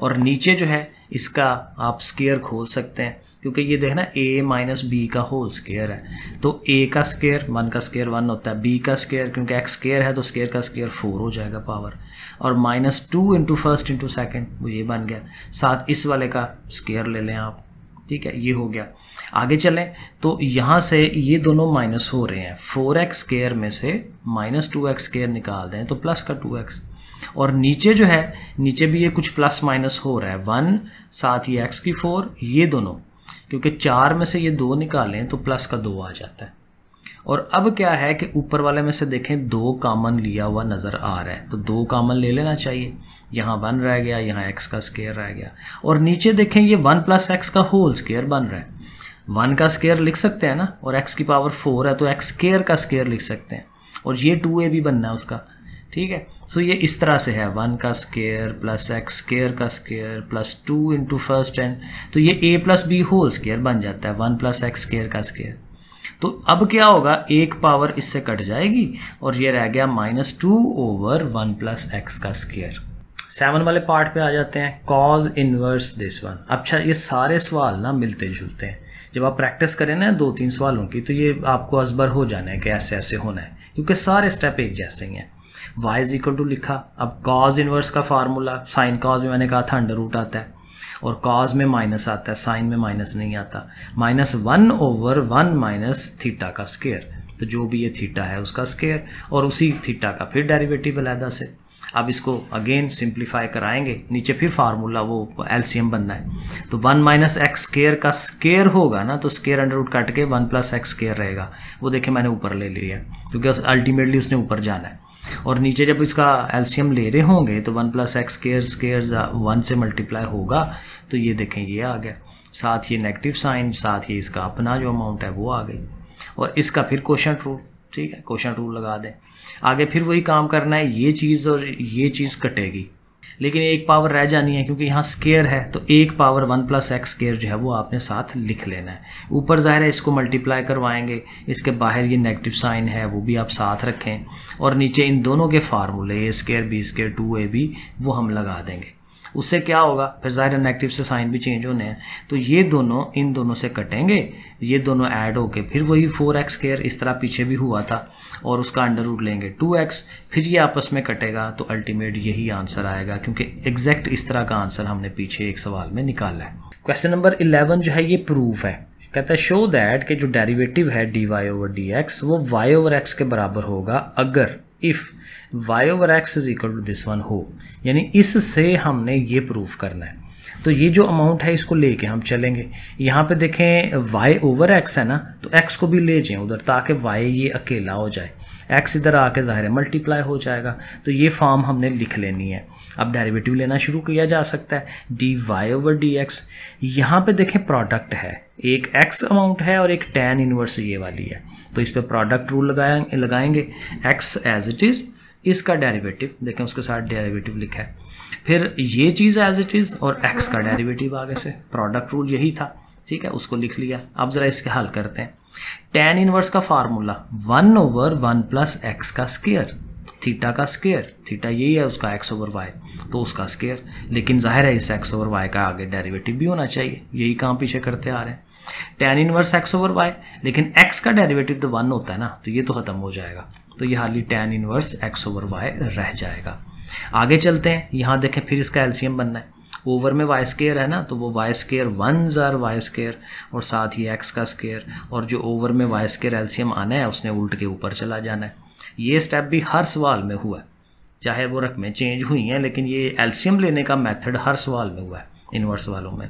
और नीचे जो है इसका आप स्केयर खोल सकते हैं क्योंकि ये देखना ए माइनस बी का होल स्केयर है तो ए का स्केयर वन का स्केयर वन होता है बी का स्केयर क्योंकि एक्स स्केयर है तो स्केयर का स्केयर फोर हो जाएगा पावर और minus two into first into second वो ये बन गया साथ इस वाले का स्केयर ले लें आप ठीक है ये हो गया आगे चलें तो यहाँ से ये दोनों माइनस हो रहे हैं फोर एक्स स्केयर में से माइनस टू एक्स स्केयर निकाल दें तो प्लस का टू एक्स और नीचे जो है नीचे भी ये कुछ प्लस माइनस हो रहा है वन साथ ही एक्स की फोर ये दोनों क्योंकि चार में से ये दो निकालें तो प्लस का दो आ जाता है और अब क्या है कि ऊपर वाले में से देखें दो कामन लिया हुआ नज़र आ रहा है तो दो कामन ले लेना चाहिए यहाँ वन रह गया यहाँ एक्स का स्केयर रह गया और नीचे देखें ये वन प्लस एक्स का होल स्केयर बन रहा है वन का स्केयर लिख सकते हैं ना और एक्स की पावर फोर है तो एक्स स्केयर का स्केयर लिख सकते हैं और ये टू ए भी बनना है उसका ठीक है सो ये इस तरह से है वन का स्केयर प्लस एक्स स्केयर का square plus two into first and तो ये a plus b whole square बन जाता है वन प्लस एक्स स्केयर का स्केयर तो अब क्या होगा एक पावर इससे कट जाएगी और ये रह गया minus two over one plus x का स्केयर सेवन वाले पार्ट पे आ जाते हैं कॉज इनवर्स दिस वन अच्छा ये सारे सवाल ना मिलते जुलते हैं जब आप प्रैक्टिस करें ना दो तीन सवालों की तो ये आपको असबर हो जाना है कि ऐसे ऐसे होना है क्योंकि सारे स्टेप एक जैसे ही हैं वाई इज इक्वल टू लिखा अब कॉज इनवर्स का फार्मूला साइन कॉज में मैंने कहा था अंडर रूट आता है और कॉज में माइनस आता है साइन में माइनस नहीं आता minus one over one minus theta का स्केयर तो जो भी ये थीटा है उसका स्केयर और उसी थीटा का फिर डेरिवेटिव अलहदा से अब इसको अगेन सिंप्लीफाई कराएंगे नीचे फिर फार्मूला वो एलसीएम बनना है तो वन माइनस एक्स स्केयर का स्केयर होगा ना तो स्केयर अंडर रूट कट के वन प्लस एक्स स्केयर रहेगा वो देखे मैंने ऊपर ले लिया क्योंकि अल्टीमेटली उसने ऊपर जाना है और नीचे जब इसका एल्शियम ले रहे होंगे तो one plus x square square one से मल्टीप्लाई होगा तो ये देखें ये आ गया साथ ही नेगेटिव साइन साथ ही इसका अपना जो अमाउंट है वो आ गई और इसका फिर क्वेश्चन रूल ठीक है क्वेश्चन रूल लगा दें आगे फिर वही काम करना है ये चीज़ और ये चीज़ कटेगी लेकिन एक पावर रह जानी है क्योंकि यहाँ स्केयर है तो एक power one plus x square जो है वो आपने साथ लिख लेना है ऊपर ज़ाहिर है इसको मल्टीप्लाई करवाएंगे इसके बाहर ये नेगेटिव साइन है वो भी आप साथ रखें और नीचे इन दोनों के फार्मूले a square b square two a b वो हम लगा देंगे उससे क्या होगा फिर ज़ाहिर नेगेटिव से साइन भी चेंज होने हैं तो ये दोनों इन दोनों से कटेंगे ये दोनों ऐड होके फिर वही फोर एक्स स्केयर इस तरह पीछे भी हुआ था और उसका अंडर रूट लेंगे टू एक्स फिर ये आपस में कटेगा तो अल्टीमेट यही आंसर आएगा क्योंकि एग्जैक्ट इस तरह का आंसर हमने पीछे एक सवाल में निकाला है क्वेश्चन नंबर इलेवन जो है ये प्रूफ है कहता है शो दैट के जो डेरिवेटिव है d y over d x वो वाई ओवर एक्स के बराबर होगा अगर if y over x is equal to this one हो यानी इससे हमने ये प्रूफ करना है तो ये जो अमाउंट है इसको लेके हम चलेंगे यहाँ पे देखें वाई ओवर एक्स है ना तो एक्स को भी ले जाएं उधर ताकि वाई ये अकेला हो जाए एक्स इधर आके ज़ाहिर है मल्टीप्लाई हो जाएगा तो ये फॉर्म हमने लिख लेनी है अब डेरिवेटिव लेना शुरू किया जा सकता है d y over d x यहाँ पर देखें प्रोडक्ट है एक एक्स अमाउंट है और एक टेन इनवर्स ये वाली है तो इस पर प्रोडक्ट रूल लगाए लगाएंगे एक्स एज इट इज़ इसका डेरिवेटिव देखें उसके साथ डेरिवेटिव लिखा है फिर ये चीज़ एज इट इज़ और एक्स का डेरिवेटिव आगे से प्रोडक्ट रूल यही था ठीक है उसको लिख लिया अब ज़रा इसके हल करते हैं टेन इनवर्स का formula one over one plus x का स्केयर थीटा का स्केयर थीटा यही है उसका एक्स ओवर वाई तो उसका स्केयर लेकिन जाहिर है इस एक्स ओवर वाई का आगे डेरिवेटिव भी होना चाहिए यही काम पीछे करते आ रहे हैं tan inverse x over y लेकिन एक्स का डेरिवेटिव तो वन होता है ना तो ये तो ख़त्म हो जाएगा तो ये हाली tan inverse x over y रह जाएगा आगे चलते हैं यहाँ देखें फिर इसका एल्सियम बनना है ओवर में वाई स्केयर है ना तो वो y square one or y square और साथ ही एक्स का स्केयर और जो ओवर में वाई स्केयर एल्सीयम आना है उसने उल्ट के ऊपर चला जाना है ये स्टेप भी हर सवाल में हुआ है चाहे वो रकमें चेंज हुई हैं लेकिन ये एल्शियम लेने का मेथड हर सवाल में हुआ है इनवर्स वालों में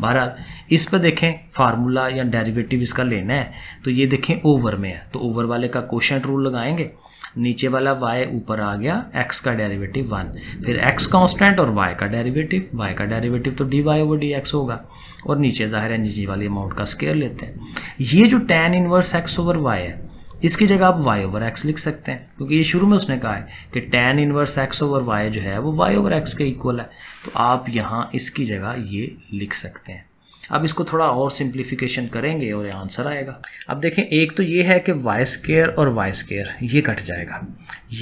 बहरहाल इस पर देखें फार्मूला या डेरिवेटिव इसका लेना है तो ये देखें ओवर में है तो ओवर वाले का क्वेश्चन रूल लगाएंगे नीचे वाला वाई ऊपर आ गया एक्स का डेरिवेटिव वन फिर एक्स कांस्टेंट और वाई का डेरिवेटिव वाई का डेरिवेटिव तो d y over d x होगा और नीचे जाहिर है नीचे वाली अमाउंट का स्केयर लेते हैं ये जो tan inverse x over y है इसकी जगह आप वाई ओवर एक्स लिख सकते हैं क्योंकि ये शुरू में उसने कहा है कि tan inverse x over y जो है वो वाई ओवर एक्स के इक्वल है तो आप यहाँ इसकी जगह ये लिख सकते हैं अब इसको थोड़ा और सिंप्लीफिकेशन करेंगे और आंसर आएगा अब देखें एक तो ये है कि वाई स्केयर और वाई स्केयर ये कट जाएगा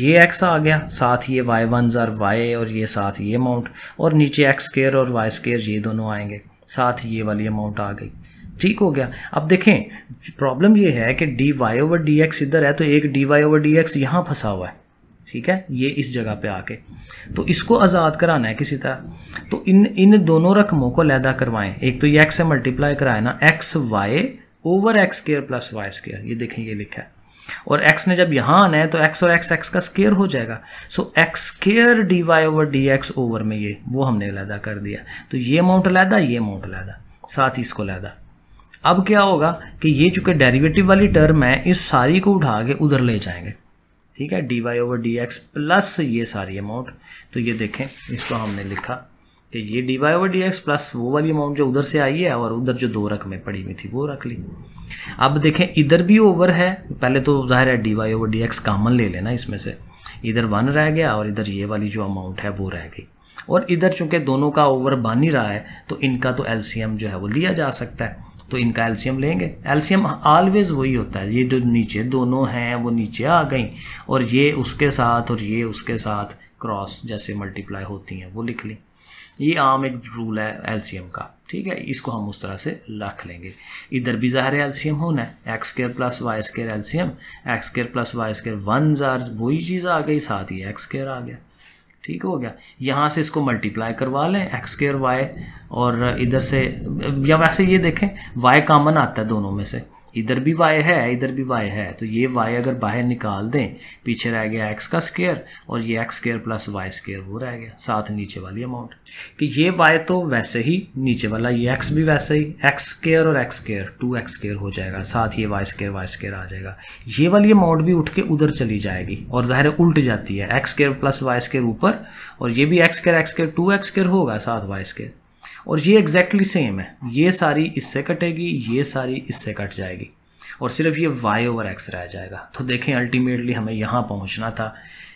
ये एक्स आ गया साथ ये वाई वन जर वाई और ये साथ ये अमाउंट और नीचे एक्स स्केयर और वाई स्केयर ये दोनों आएंगे साथ ये वाली अमाउंट आ गई ठीक हो गया अब देखें प्रॉब्लम ये है कि d y over d x इधर है तो एक d y over d x यहाँ फंसा हुआ है ठीक है ये इस जगह पे आके तो इसको आज़ाद कराना है किसी तरह तो इन इन दोनों रकमों को लैदा करवाएं एक तो ये एक्स है मल्टीप्लाई कराए ना x y over x square plus y square ये देखें ये लिखा है और x ने जब यहाँ आना है तो x और x x का स्केयर हो जाएगा so x square d y over d x over में ये वो हमने लैदा कर दिया तो ये अमाउंट लैदा ये अमाउंट लैदा साथ ही इसको लैदा अब क्या होगा कि ये चूंकि डेरिवेटिव वाली टर्म है इस सारी को उठा के उधर ले जाएंगे ठीक है d y over d x plus ये सारी अमाउंट तो ये देखें इसको हमने लिखा कि ये d y over d x plus वो वाली अमाउंट जो उधर से आई है और उधर जो दो रकमें पड़ी हुई थी वो रख ली अब देखें इधर भी ओवर है पहले तो जाहिर है d y over d x common ले लेना इसमें से इधर वन रह गया और इधर ये वाली जो अमाउंट है वो रह गई और इधर चूंकि दोनों का ओवर बन ही रहा है तो इनका तो एलसीएम जो है वो लिया जा सकता है तो इनका एल्शियम लेंगे एल्शियम ऑलवेज वही होता है ये जो नीचे दोनों हैं वो नीचे आ गई और ये उसके साथ और ये उसके साथ क्रॉस जैसे मल्टीप्लाई होती हैं वो लिख लें ये आम एक रूल है एल्शियम का ठीक है इसको हम उस तरह से रख लेंगे इधर भी ज़ाहिर एल्शियम होना है x square plus y square LCM x square plus y square one ज़ार वही चीज़ आ गई साथ ही एक्स केयर आ गया ठीक हो गया यहाँ से इसको मल्टीप्लाई करवा लें एक्स स्केयर वाई और इधर से या वैसे ये देखें वाई कॉमन आता है दोनों में से इधर भी वाई है इधर भी वाई है तो ये वाई अगर बाहर निकाल दें पीछे रह गया एक्स का स्केयर और ये x square plus y square वो रह गया साथ नीचे वाली अमाउंट कि ये वाई तो वैसे ही नीचे वाला ये एक्स भी वैसे ही एक्स स्केयर और x square two x square हो जाएगा साथ ये वाई स्केयर वाई स्केयर आ जाएगा ये वाली अमाउंट भी उठ के उधर चली जाएगी और ज़ाहिर उल्ट जाती है x square plus y square ऊपर और ये भी x square x square two x square होगा साथ वाई स्केयर और ये एग्जैक्टली सेम है ये सारी इससे कटेगी ये सारी इससे कट जाएगी और सिर्फ ये वाई ओवर एक्स रह जाएगा तो देखें अल्टीमेटली हमें यहाँ पहुँचना था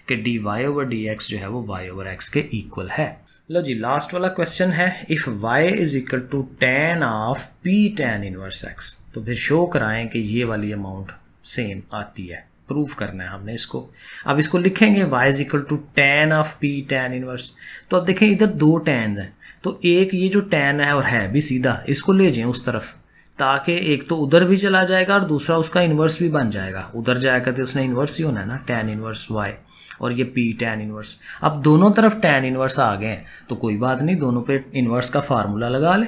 कि d y over d x जो है वो वाई ओवर एक्स के इक्वल है लो जी लास्ट वाला क्वेश्चन है if y is equal to tan of p tan inverse x तो फिर शो कराएं कि ये वाली अमाउंट सेम आती है प्रूव करना है हमने इसको अब इसको लिखेंगे y is equal to tan of p tan inverse तो अब देखें इधर दो टैन हैं तो एक ये जो टैन है और है भी सीधा इसको ले जाए उस तरफ ताकि एक तो उधर भी चला जाएगा और दूसरा उसका इन्वर्स भी बन जाएगा उधर जाएगा तो उसने इन्वर्स ही होना है ना टैन इन्वर्स वाई और ये पी टेन इन्वर्स अब दोनों तरफ टैन इन्वर्स आ गए हैं तो कोई बात नहीं दोनों पे इन्वर्स का फार्मूला लगा ले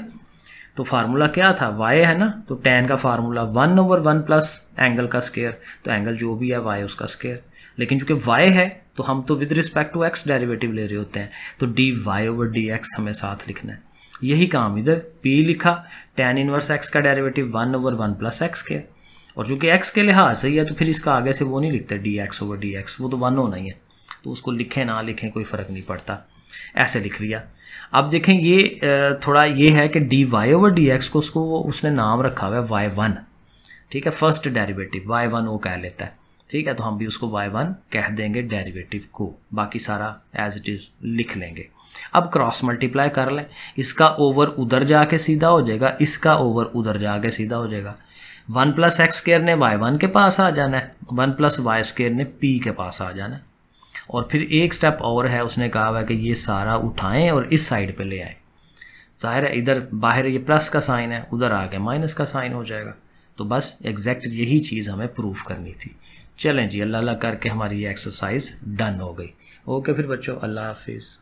तो फार्मूला क्या था वाई है ना तो टैन का formula one over one plus angle का स्केयर तो एंगल जो भी है वाई उसका स्केयर लेकिन चूंकि वाई है तो हम तो with respect to x derivative ले रहे होते हैं तो d y over d x हमें साथ लिखना है यही काम इधर पी लिखा टेन इनवर्स एक्स का derivative one over one plus x के और चूँकि एक्स के लिहाज सही है तो फिर इसका आगे से वो नहीं लिखते d x over d x वो तो वन होना ही है तो उसको लिखें ना लिखें कोई फ़र्क नहीं पड़ता ऐसे लिख लिया अब देखें ये थोड़ा ये है कि d y over d x को उसको उसने नाम रखा हुआ है वाई वन ठीक है फर्स्ट डेरिवेटिव वाई वन वो कह लेता है ठीक है तो हम भी उसको वाई वन कह देंगे डेरिवेटिव को बाकी सारा एज इट इज़ लिख लेंगे अब क्रॉस मल्टीप्लाई कर लें इसका ओवर उधर जाके सीधा हो जाएगा इसका ओवर उधर जाके सीधा हो जाएगा वन प्लस एक्स स्केयर ने वाई वन के पास आ जाना है वन प्लस वाई स्केयर ने पी के पास आ जाना है और फिर एक स्टेप और है उसने कहा हुआ कि ये सारा उठाएं और इस साइड पे ले आए जाहिर है इधर बाहर ये प्लस का साइन है उधर आ गया माइनस का साइन हो जाएगा तो बस एग्जैक्ट यही चीज़ हमें प्रूफ करनी थी चलें जी अल्लाह अल्लाह करके हमारी ये एक्सरसाइज डन हो गई ओके फिर बच्चों अल्लाह हाफिज़